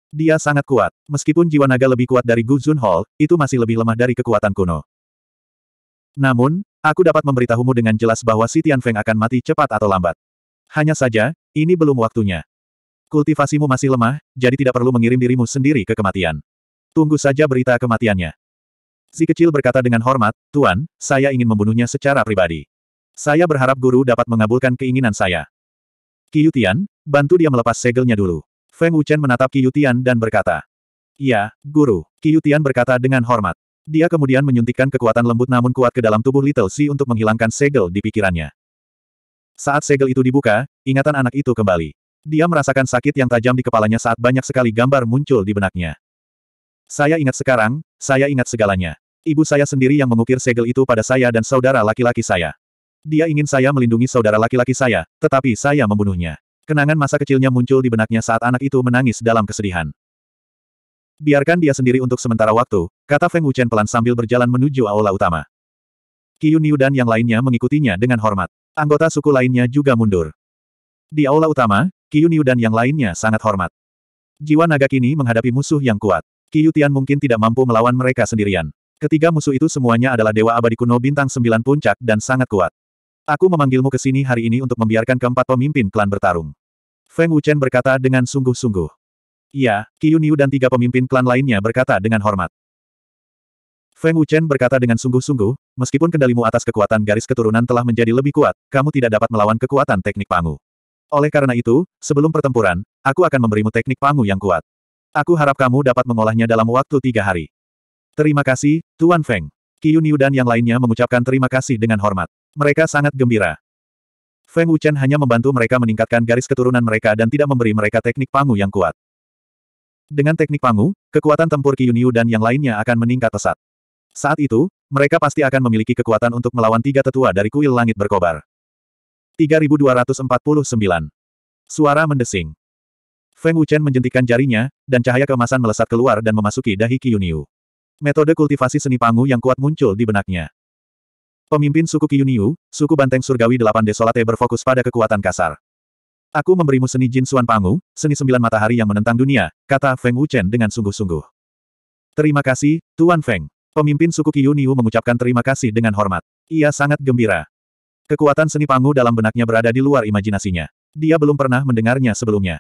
Dia sangat kuat. Meskipun jiwa naga lebih kuat dari Gu Hall, itu masih lebih lemah dari kekuatan kuno. Namun, aku dapat memberitahumu dengan jelas bahwa si Feng akan mati cepat atau lambat. Hanya saja, ini belum waktunya. Kultivasimu masih lemah, jadi tidak perlu mengirim dirimu sendiri ke kematian. Tunggu saja berita kematiannya. Si kecil berkata dengan hormat, Tuan, saya ingin membunuhnya secara pribadi. Saya berharap guru dapat mengabulkan keinginan saya. Kiyutian, bantu dia melepas segelnya dulu. Feng Wuchen menatap Kiyutian dan berkata, Ya, guru. Kiyutian berkata dengan hormat. Dia kemudian menyuntikkan kekuatan lembut namun kuat ke dalam tubuh Little Si untuk menghilangkan segel di pikirannya. Saat segel itu dibuka, ingatan anak itu kembali. Dia merasakan sakit yang tajam di kepalanya saat banyak sekali gambar muncul di benaknya. Saya ingat sekarang, saya ingat segalanya. Ibu saya sendiri yang mengukir segel itu pada saya dan saudara laki-laki saya. Dia ingin saya melindungi saudara laki-laki saya, tetapi saya membunuhnya. Kenangan masa kecilnya muncul di benaknya saat anak itu menangis dalam kesedihan. Biarkan dia sendiri untuk sementara waktu, kata Feng Wuchen pelan sambil berjalan menuju aula utama. Qiu Niu dan yang lainnya mengikutinya dengan hormat. Anggota suku lainnya juga mundur. Di aula utama, Qiu Niu dan yang lainnya sangat hormat. Jiwa naga kini menghadapi musuh yang kuat. Qiu Tian mungkin tidak mampu melawan mereka sendirian. Ketiga musuh itu semuanya adalah dewa abadi kuno bintang sembilan puncak dan sangat kuat. Aku memanggilmu ke sini hari ini untuk membiarkan keempat pemimpin klan bertarung. Feng Wuchen berkata dengan sungguh-sungguh. Iya, Qiyuniu dan tiga pemimpin klan lainnya berkata dengan hormat. Feng Wuchen berkata dengan sungguh-sungguh, meskipun kendalimu atas kekuatan garis keturunan telah menjadi lebih kuat, kamu tidak dapat melawan kekuatan teknik pangu. Oleh karena itu, sebelum pertempuran, aku akan memberimu teknik pangu yang kuat. Aku harap kamu dapat mengolahnya dalam waktu tiga hari. Terima kasih, Tuan Feng. Qiyuniu dan yang lainnya mengucapkan terima kasih dengan hormat. Mereka sangat gembira. Feng Wuchen hanya membantu mereka meningkatkan garis keturunan mereka dan tidak memberi mereka teknik pangu yang kuat. Dengan teknik Pangu, kekuatan tempur Kiyuniu dan yang lainnya akan meningkat pesat. Saat itu, mereka pasti akan memiliki kekuatan untuk melawan tiga tetua dari kuil langit berkobar. 3249. Suara mendesing. Feng Wuchen menjentikan jarinya, dan cahaya kemasan melesat keluar dan memasuki dahi Kiyuniu. Metode kultivasi seni Pangu yang kuat muncul di benaknya. Pemimpin suku Kiyuniu, suku Banteng Surgawi Delapan Desolate berfokus pada kekuatan kasar. Aku memberimu seni Jin Suan Pangu, seni sembilan matahari yang menentang dunia, kata Feng Wuchen dengan sungguh-sungguh. Terima kasih, Tuan Feng. Pemimpin suku Kiyuniu mengucapkan terima kasih dengan hormat. Ia sangat gembira. Kekuatan seni Pangu dalam benaknya berada di luar imajinasinya. Dia belum pernah mendengarnya sebelumnya.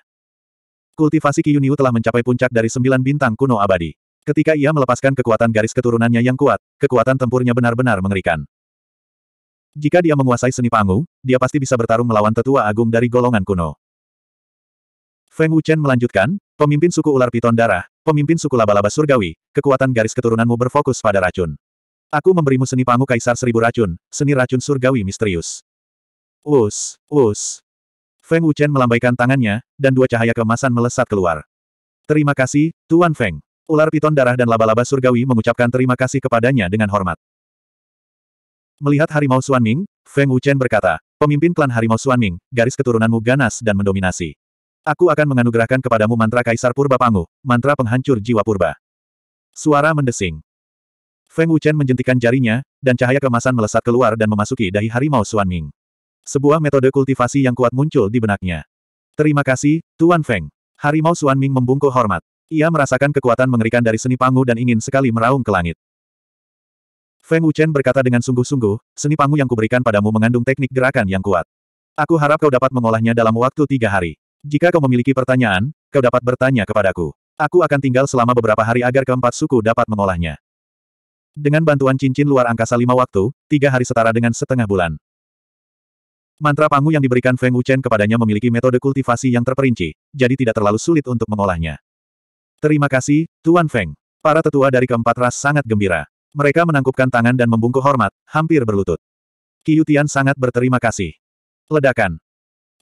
Kultivasi Kiyuniu telah mencapai puncak dari sembilan bintang kuno abadi. Ketika ia melepaskan kekuatan garis keturunannya yang kuat, kekuatan tempurnya benar-benar mengerikan. Jika dia menguasai seni pangu, dia pasti bisa bertarung melawan tetua agung dari golongan kuno. Feng Wuchen melanjutkan, pemimpin suku ular piton darah, pemimpin suku laba-laba surgawi, kekuatan garis keturunanmu berfokus pada racun. Aku memberimu seni pangu kaisar seribu racun, seni racun surgawi misterius. Us, us. Feng Wuchen melambaikan tangannya, dan dua cahaya kemasan melesat keluar. Terima kasih, Tuan Feng. Ular piton darah dan laba-laba surgawi mengucapkan terima kasih kepadanya dengan hormat. Melihat harimau Ming, Feng Wuchen berkata, pemimpin klan harimau Ming, garis keturunanmu ganas dan mendominasi. Aku akan menganugerahkan kepadamu mantra Kaisar Purba Pangu, mantra penghancur jiwa purba. Suara mendesing. Feng Wuchen menjentikan jarinya, dan cahaya kemasan melesat keluar dan memasuki dahi harimau Ming. Sebuah metode kultivasi yang kuat muncul di benaknya. Terima kasih, Tuan Feng. Harimau Ming membungkuk hormat. Ia merasakan kekuatan mengerikan dari seni pangu dan ingin sekali meraung ke langit. Feng Wuchen berkata dengan sungguh-sungguh, seni pangu yang kuberikan padamu mengandung teknik gerakan yang kuat. Aku harap kau dapat mengolahnya dalam waktu tiga hari. Jika kau memiliki pertanyaan, kau dapat bertanya kepadaku. Aku akan tinggal selama beberapa hari agar keempat suku dapat mengolahnya. Dengan bantuan cincin luar angkasa lima waktu, tiga hari setara dengan setengah bulan. Mantra pangu yang diberikan Feng Wuchen kepadanya memiliki metode kultivasi yang terperinci, jadi tidak terlalu sulit untuk mengolahnya. Terima kasih, Tuan Feng. Para tetua dari keempat ras sangat gembira. Mereka menangkupkan tangan dan membungkuk hormat, hampir berlutut. Qiyutian sangat berterima kasih. Ledakan.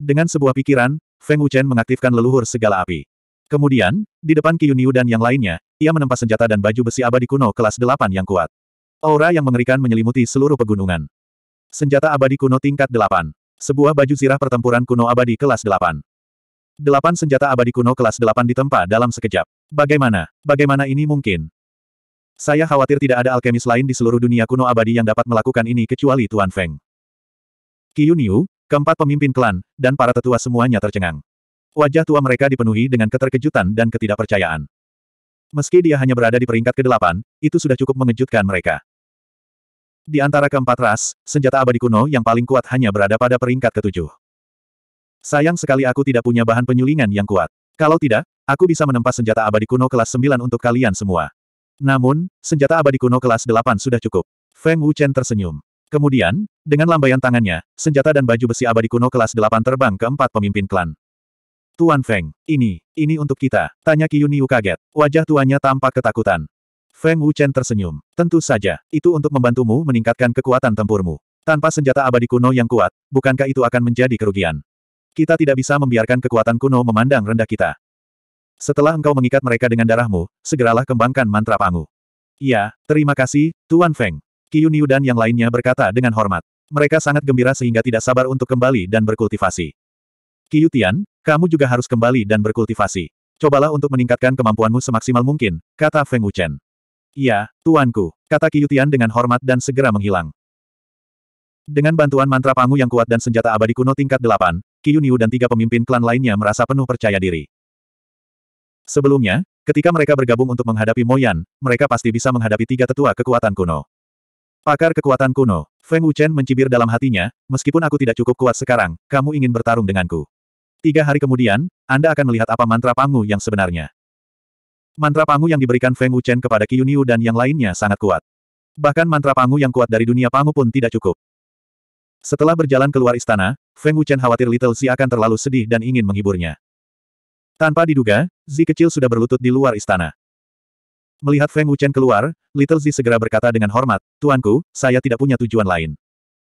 Dengan sebuah pikiran, Feng Wuchen mengaktifkan leluhur segala api. Kemudian, di depan Qiyuniu dan yang lainnya, ia menempa senjata dan baju besi abadi kuno kelas delapan yang kuat. Aura yang mengerikan menyelimuti seluruh pegunungan. Senjata abadi kuno tingkat delapan. Sebuah baju zirah pertempuran kuno abadi kelas delapan. Delapan senjata abadi kuno kelas delapan ditempa dalam sekejap. Bagaimana? Bagaimana ini mungkin? Saya khawatir tidak ada alkemis lain di seluruh dunia kuno abadi yang dapat melakukan ini kecuali Tuan Feng. Kiyunyu, keempat pemimpin klan, dan para tetua semuanya tercengang. Wajah tua mereka dipenuhi dengan keterkejutan dan ketidakpercayaan. Meski dia hanya berada di peringkat ke-8, itu sudah cukup mengejutkan mereka. Di antara keempat ras, senjata abadi kuno yang paling kuat hanya berada pada peringkat ketujuh. Sayang sekali aku tidak punya bahan penyulingan yang kuat. Kalau tidak, aku bisa menempa senjata abadi kuno kelas 9 untuk kalian semua. Namun, senjata abadi kuno kelas 8 sudah cukup. Feng Wuchen tersenyum. Kemudian, dengan lambaian tangannya, senjata dan baju besi abadi kuno kelas 8 terbang ke empat pemimpin klan. Tuan Feng, ini, ini untuk kita, tanya Kiyuniu kaget. Wajah tuannya tampak ketakutan. Feng Wuchen tersenyum. Tentu saja, itu untuk membantumu meningkatkan kekuatan tempurmu. Tanpa senjata abadi kuno yang kuat, bukankah itu akan menjadi kerugian? Kita tidak bisa membiarkan kekuatan kuno memandang rendah kita. Setelah engkau mengikat mereka dengan darahmu, segeralah kembangkan mantra Pangu. Iya, terima kasih, Tuan Feng. Kiyuniu dan yang lainnya berkata dengan hormat. Mereka sangat gembira sehingga tidak sabar untuk kembali dan berkultivasi. Kiyutian, kamu juga harus kembali dan berkultivasi. Cobalah untuk meningkatkan kemampuanmu semaksimal mungkin, kata Feng Wuchen. Iya, tuanku, kata Kiyutian dengan hormat dan segera menghilang. Dengan bantuan mantra pangu yang kuat dan senjata abadi kuno tingkat 8, Kiyuniu dan tiga pemimpin klan lainnya merasa penuh percaya diri. Sebelumnya, ketika mereka bergabung untuk menghadapi Moyan, mereka pasti bisa menghadapi tiga tetua kekuatan kuno. Pakar kekuatan kuno, Feng Wuchen mencibir dalam hatinya, meskipun aku tidak cukup kuat sekarang, kamu ingin bertarung denganku. Tiga hari kemudian, Anda akan melihat apa mantra Pangu yang sebenarnya. Mantra Pangu yang diberikan Feng Wuchen kepada Qiyunyu dan yang lainnya sangat kuat. Bahkan mantra Pangu yang kuat dari dunia Pangu pun tidak cukup. Setelah berjalan keluar istana, Feng Wuchen khawatir Little Si akan terlalu sedih dan ingin menghiburnya. Tanpa diduga, Zi kecil sudah berlutut di luar istana. Melihat Feng Wuchen keluar, Little Zi segera berkata dengan hormat, Tuanku, saya tidak punya tujuan lain.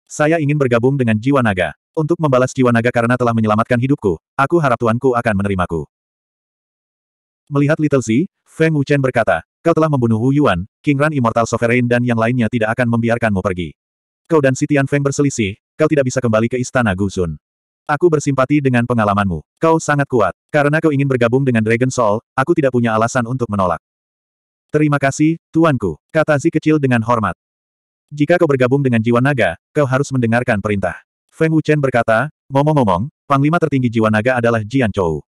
Saya ingin bergabung dengan jiwa naga. Untuk membalas jiwa naga karena telah menyelamatkan hidupku, aku harap Tuanku akan menerimaku. Melihat Little Zi, Feng Wuchen berkata, Kau telah membunuh Wu Yuan, King Ran Immortal Sovereign dan yang lainnya tidak akan membiarkanmu pergi. Kau dan Sitian Feng berselisih, kau tidak bisa kembali ke istana Guzun. Aku bersimpati dengan pengalamanmu. Kau sangat kuat. Karena kau ingin bergabung dengan Dragon Soul, aku tidak punya alasan untuk menolak. Terima kasih, tuanku, kata Zi kecil dengan hormat. Jika kau bergabung dengan jiwa naga, kau harus mendengarkan perintah. Feng Wuchen berkata, ngomong-ngomong, panglima tertinggi jiwa naga adalah Jian Chou.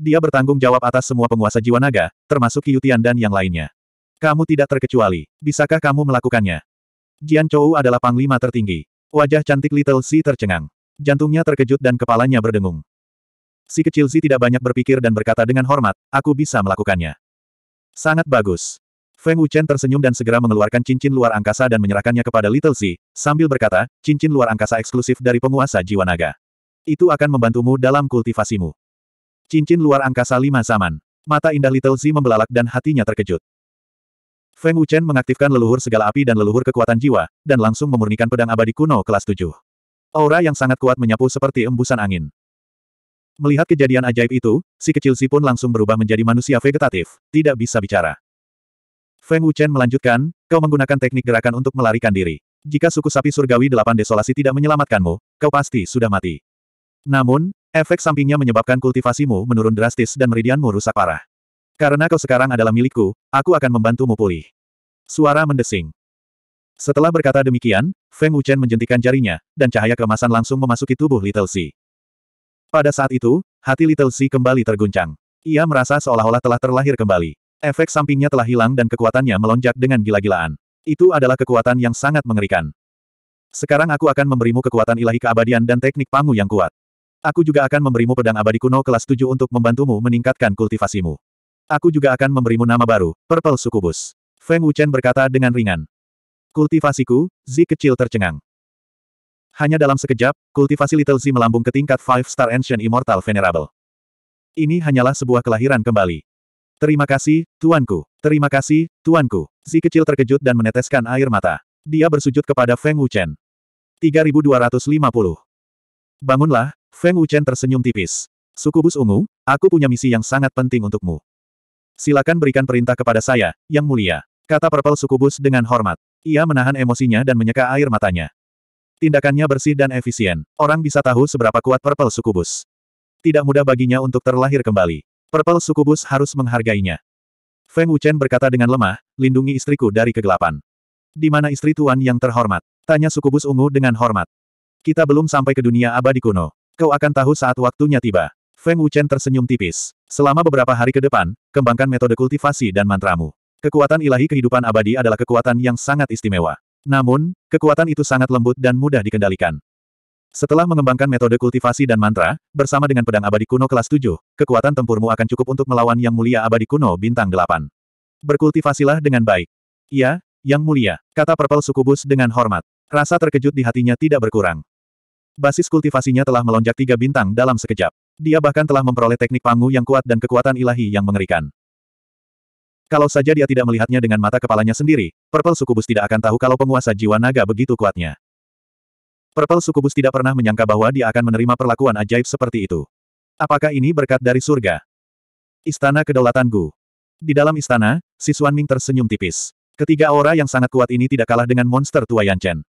Dia bertanggung jawab atas semua penguasa jiwa naga, termasuk Yutian dan yang lainnya. Kamu tidak terkecuali. Bisakah kamu melakukannya? Jian Chou adalah panglima tertinggi. Wajah cantik Little Si tercengang. Jantungnya terkejut dan kepalanya berdengung. Si kecil Zi tidak banyak berpikir dan berkata dengan hormat, aku bisa melakukannya. Sangat bagus. Feng Wuchen tersenyum dan segera mengeluarkan cincin luar angkasa dan menyerahkannya kepada Little Zi, sambil berkata, cincin luar angkasa eksklusif dari penguasa jiwa naga. Itu akan membantumu dalam kultivasimu. Cincin luar angkasa lima zaman. Mata indah Little Zi membelalak dan hatinya terkejut. Feng Wuchen mengaktifkan leluhur segala api dan leluhur kekuatan jiwa, dan langsung memurnikan pedang abadi kuno kelas tujuh. Aura yang sangat kuat menyapu seperti embusan angin. Melihat kejadian ajaib itu, si kecil Si pun langsung berubah menjadi manusia vegetatif, tidak bisa bicara. Feng Wuchen melanjutkan, kau menggunakan teknik gerakan untuk melarikan diri. Jika suku sapi surgawi delapan desolasi tidak menyelamatkanmu, kau pasti sudah mati. Namun, efek sampingnya menyebabkan kultivasimu menurun drastis dan meridianmu rusak parah. Karena kau sekarang adalah milikku, aku akan membantumu pulih. Suara mendesing. Setelah berkata demikian, Feng Wuchen menjentikan jarinya, dan cahaya kemasan langsung memasuki tubuh Little Si. Pada saat itu, hati Little C kembali terguncang. Ia merasa seolah-olah telah terlahir kembali. Efek sampingnya telah hilang dan kekuatannya melonjak dengan gila-gilaan. Itu adalah kekuatan yang sangat mengerikan. Sekarang aku akan memberimu kekuatan ilahi keabadian dan teknik pangu yang kuat. Aku juga akan memberimu pedang abadi kuno kelas 7 untuk membantumu meningkatkan kultivasimu. Aku juga akan memberimu nama baru, Purple Sukubus. Feng Wuchen berkata dengan ringan. Kultivasiku, Zi kecil tercengang. Hanya dalam sekejap, kultivasi Little Z melambung ke tingkat Five star Ancient Immortal Venerable. Ini hanyalah sebuah kelahiran kembali. Terima kasih, tuanku. Terima kasih, tuanku. Si kecil terkejut dan meneteskan air mata. Dia bersujud kepada Feng Wuchen. 3250. Bangunlah, Feng Wuchen tersenyum tipis. Sukubus ungu, aku punya misi yang sangat penting untukmu. Silakan berikan perintah kepada saya, yang mulia. Kata Purple Sukubus dengan hormat. Ia menahan emosinya dan menyeka air matanya. Tindakannya bersih dan efisien. Orang bisa tahu seberapa kuat Purple Sukubus. Tidak mudah baginya untuk terlahir kembali. Purple Sukubus harus menghargainya. Feng Wuchen berkata dengan lemah, lindungi istriku dari kegelapan. Di mana istri tuan yang terhormat? Tanya Sukubus ungu dengan hormat. Kita belum sampai ke dunia abadi kuno. Kau akan tahu saat waktunya tiba. Feng Wuchen tersenyum tipis. Selama beberapa hari ke depan, kembangkan metode kultivasi dan mantramu. Kekuatan ilahi kehidupan abadi adalah kekuatan yang sangat istimewa. Namun, kekuatan itu sangat lembut dan mudah dikendalikan. Setelah mengembangkan metode kultivasi dan mantra, bersama dengan pedang abadi kuno kelas 7, kekuatan tempurmu akan cukup untuk melawan Yang Mulia Abadi Kuno Bintang 8. Berkultivasilah dengan baik. ya, Yang Mulia, kata Purple Sukubus dengan hormat. Rasa terkejut di hatinya tidak berkurang. Basis kultivasinya telah melonjak tiga bintang dalam sekejap. Dia bahkan telah memperoleh teknik pangu yang kuat dan kekuatan ilahi yang mengerikan. Kalau saja dia tidak melihatnya dengan mata kepalanya sendiri, Purple Sukubus tidak akan tahu kalau penguasa jiwa naga begitu kuatnya. Purple Sukubus tidak pernah menyangka bahwa dia akan menerima perlakuan ajaib seperti itu. Apakah ini berkat dari surga? Istana Kedaulatan Gu. Di dalam istana, Si Ming tersenyum tipis. Ketiga aura yang sangat kuat ini tidak kalah dengan monster tua Yanchen.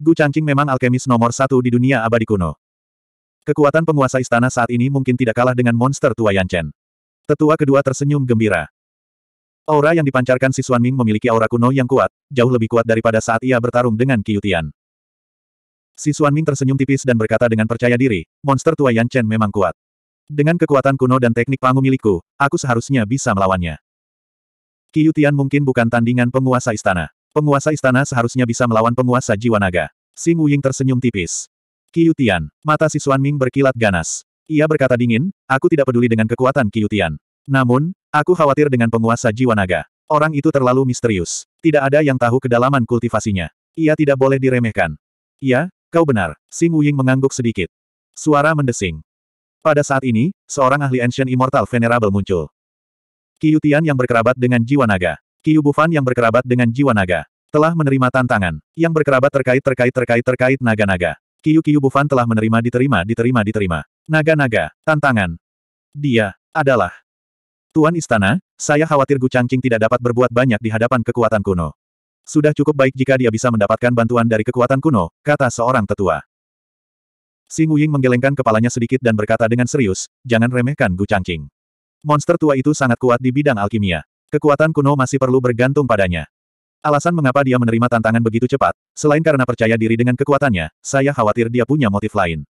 Gu Changqing memang alkemis nomor satu di dunia abadi kuno. Kekuatan penguasa istana saat ini mungkin tidak kalah dengan monster tua Yanchen. Tetua kedua tersenyum gembira. Aura yang dipancarkan si Xuan Ming memiliki aura kuno yang kuat, jauh lebih kuat daripada saat ia bertarung dengan Yutian. Si Xuan Ming tersenyum tipis dan berkata dengan percaya diri, monster tua Yan Chen memang kuat. Dengan kekuatan kuno dan teknik pangu milikku, aku seharusnya bisa melawannya. Yutian mungkin bukan tandingan penguasa istana. Penguasa istana seharusnya bisa melawan penguasa jiwa naga. Xing Ying tersenyum tipis. Yutian, mata si Xuan Ming berkilat ganas. Ia berkata dingin, aku tidak peduli dengan kekuatan Yutian. Namun, Aku khawatir dengan penguasa jiwa naga. Orang itu terlalu misterius. Tidak ada yang tahu kedalaman kultivasinya. Ia tidak boleh diremehkan. Iya, kau benar. Sing Wuying mengangguk sedikit. Suara mendesing. Pada saat ini, seorang ahli Ancient Immortal Venerable muncul. Qiu Tian yang berkerabat dengan jiwa naga. Qiu Bufan yang berkerabat dengan jiwa naga. Telah menerima tantangan. Yang berkerabat terkait terkait terkait terkait naga-naga. Qiu Qiu Bufan telah menerima diterima diterima diterima. Naga-naga. Tantangan. Dia adalah Tuan Istana, saya khawatir Gu Changqing tidak dapat berbuat banyak di hadapan kekuatan kuno. Sudah cukup baik jika dia bisa mendapatkan bantuan dari kekuatan kuno, kata seorang tetua. Xing Ying menggelengkan kepalanya sedikit dan berkata dengan serius, jangan remehkan Gu Changqing. Monster tua itu sangat kuat di bidang alkimia. Kekuatan kuno masih perlu bergantung padanya. Alasan mengapa dia menerima tantangan begitu cepat, selain karena percaya diri dengan kekuatannya, saya khawatir dia punya motif lain.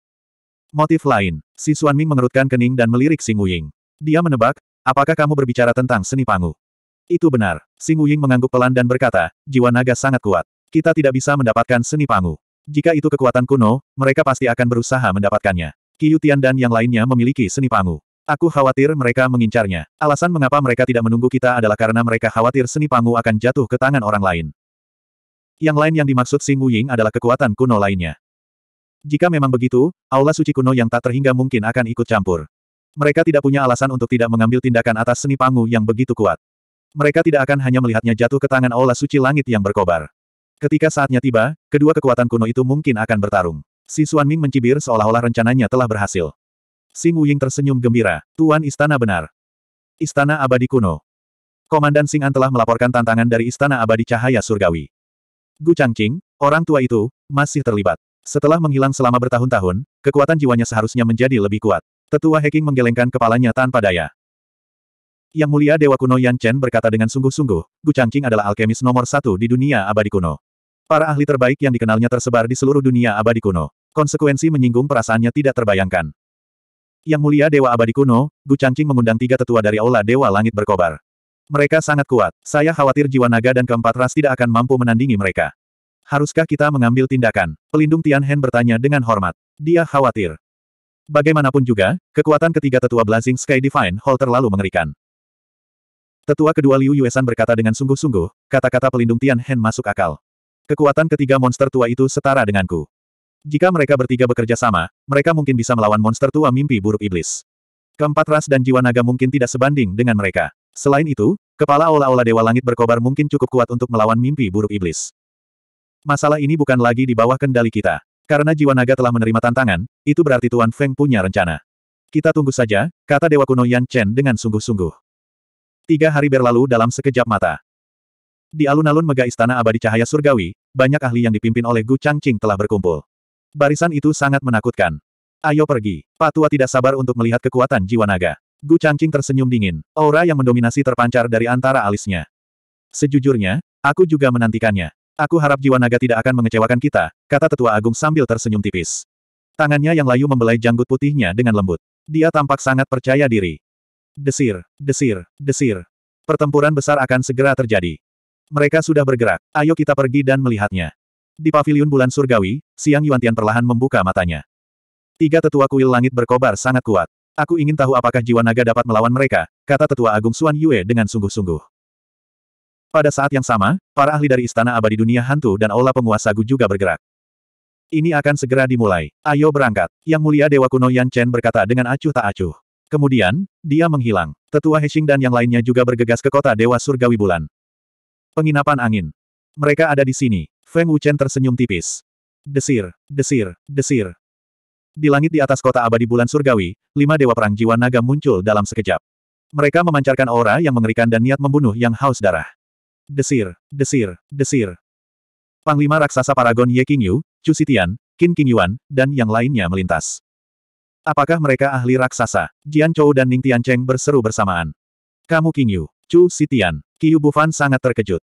Motif lain, si Xuanming mengerutkan kening dan melirik Xing Ying. Dia menebak, Apakah kamu berbicara tentang seni pangu? Itu benar. Sing Wuying mengangguk pelan dan berkata, jiwa naga sangat kuat. Kita tidak bisa mendapatkan seni pangu. Jika itu kekuatan kuno, mereka pasti akan berusaha mendapatkannya. Qiu dan yang lainnya memiliki seni pangu. Aku khawatir mereka mengincarnya. Alasan mengapa mereka tidak menunggu kita adalah karena mereka khawatir seni pangu akan jatuh ke tangan orang lain. Yang lain yang dimaksud Sing Wuying adalah kekuatan kuno lainnya. Jika memang begitu, aula suci kuno yang tak terhingga mungkin akan ikut campur. Mereka tidak punya alasan untuk tidak mengambil tindakan atas seni Pangu yang begitu kuat. Mereka tidak akan hanya melihatnya jatuh ke tangan Aula Suci Langit yang berkobar. Ketika saatnya tiba, kedua kekuatan kuno itu mungkin akan bertarung. Si Suan Ming mencibir seolah-olah rencananya telah berhasil. Sing Ying tersenyum gembira. Tuan Istana benar. Istana Abadi Kuno. Komandan Sing An telah melaporkan tantangan dari Istana Abadi Cahaya Surgawi. Gu Changqing, orang tua itu, masih terlibat. Setelah menghilang selama bertahun-tahun, kekuatan jiwanya seharusnya menjadi lebih kuat. Tetua Heking menggelengkan kepalanya tanpa daya. Yang mulia Dewa Kuno Yan Chen berkata dengan sungguh-sungguh, Gu Changqing adalah alkemis nomor satu di dunia abadi kuno. Para ahli terbaik yang dikenalnya tersebar di seluruh dunia abadi kuno. Konsekuensi menyinggung perasaannya tidak terbayangkan. Yang mulia Dewa Abadi Kuno, Gu Changqing mengundang tiga tetua dari Aula Dewa Langit berkobar. Mereka sangat kuat. Saya khawatir jiwa naga dan keempat ras tidak akan mampu menandingi mereka. Haruskah kita mengambil tindakan? Pelindung Tian Hen bertanya dengan hormat. Dia khawatir. Bagaimanapun juga, kekuatan ketiga tetua Blazing Sky Divine Hall terlalu mengerikan. Tetua kedua Liu Yuesan berkata dengan sungguh-sungguh, kata-kata pelindung Tian Hen masuk akal. Kekuatan ketiga monster tua itu setara denganku. Jika mereka bertiga bekerja sama, mereka mungkin bisa melawan monster tua mimpi buruk iblis. Keempat ras dan jiwa naga mungkin tidak sebanding dengan mereka. Selain itu, kepala olah-olah Dewa Langit berkobar mungkin cukup kuat untuk melawan mimpi buruk iblis. Masalah ini bukan lagi di bawah kendali kita. Karena jiwa naga telah menerima tantangan, itu berarti Tuan Feng punya rencana. Kita tunggu saja, kata Dewa Kuno Yan Chen dengan sungguh-sungguh. Tiga hari berlalu dalam sekejap mata. Di alun-alun megah istana abadi cahaya surgawi, banyak ahli yang dipimpin oleh Gu Changqing telah berkumpul. Barisan itu sangat menakutkan. Ayo pergi. Patua tidak sabar untuk melihat kekuatan jiwa naga. Gu Changqing tersenyum dingin. Aura yang mendominasi terpancar dari antara alisnya. Sejujurnya, aku juga menantikannya. Aku harap jiwa naga tidak akan mengecewakan kita, kata tetua agung sambil tersenyum tipis. Tangannya yang layu membelai janggut putihnya dengan lembut. Dia tampak sangat percaya diri. Desir, desir, desir. Pertempuran besar akan segera terjadi. Mereka sudah bergerak, ayo kita pergi dan melihatnya. Di paviliun bulan surgawi, Siang Yuantian perlahan membuka matanya. Tiga tetua kuil langit berkobar sangat kuat. Aku ingin tahu apakah jiwa naga dapat melawan mereka, kata tetua agung Suan Yue dengan sungguh-sungguh. Pada saat yang sama, para ahli dari Istana Abadi Dunia Hantu dan Aula Penguasa Gu juga bergerak. Ini akan segera dimulai. Ayo berangkat. Yang mulia Dewa Kuno Yan Chen berkata dengan acuh tak acuh. Kemudian, dia menghilang. Tetua Heshing dan yang lainnya juga bergegas ke kota Dewa Surgawi Bulan. Penginapan angin. Mereka ada di sini. Feng Wuchen tersenyum tipis. Desir, desir, desir. Di langit di atas kota abadi bulan surgawi, lima dewa perang jiwa naga muncul dalam sekejap. Mereka memancarkan aura yang mengerikan dan niat membunuh yang haus darah. Desir, desir, desir. Panglima raksasa Paragon Ye Qingyu, Chu Sitian, Qin Qingyuan, dan yang lainnya melintas. Apakah mereka ahli raksasa? Jian Chou dan Ning Tian Cheng berseru bersamaan. Kamu Qingyu, Chu Sitian, Qiu Bufan sangat terkejut.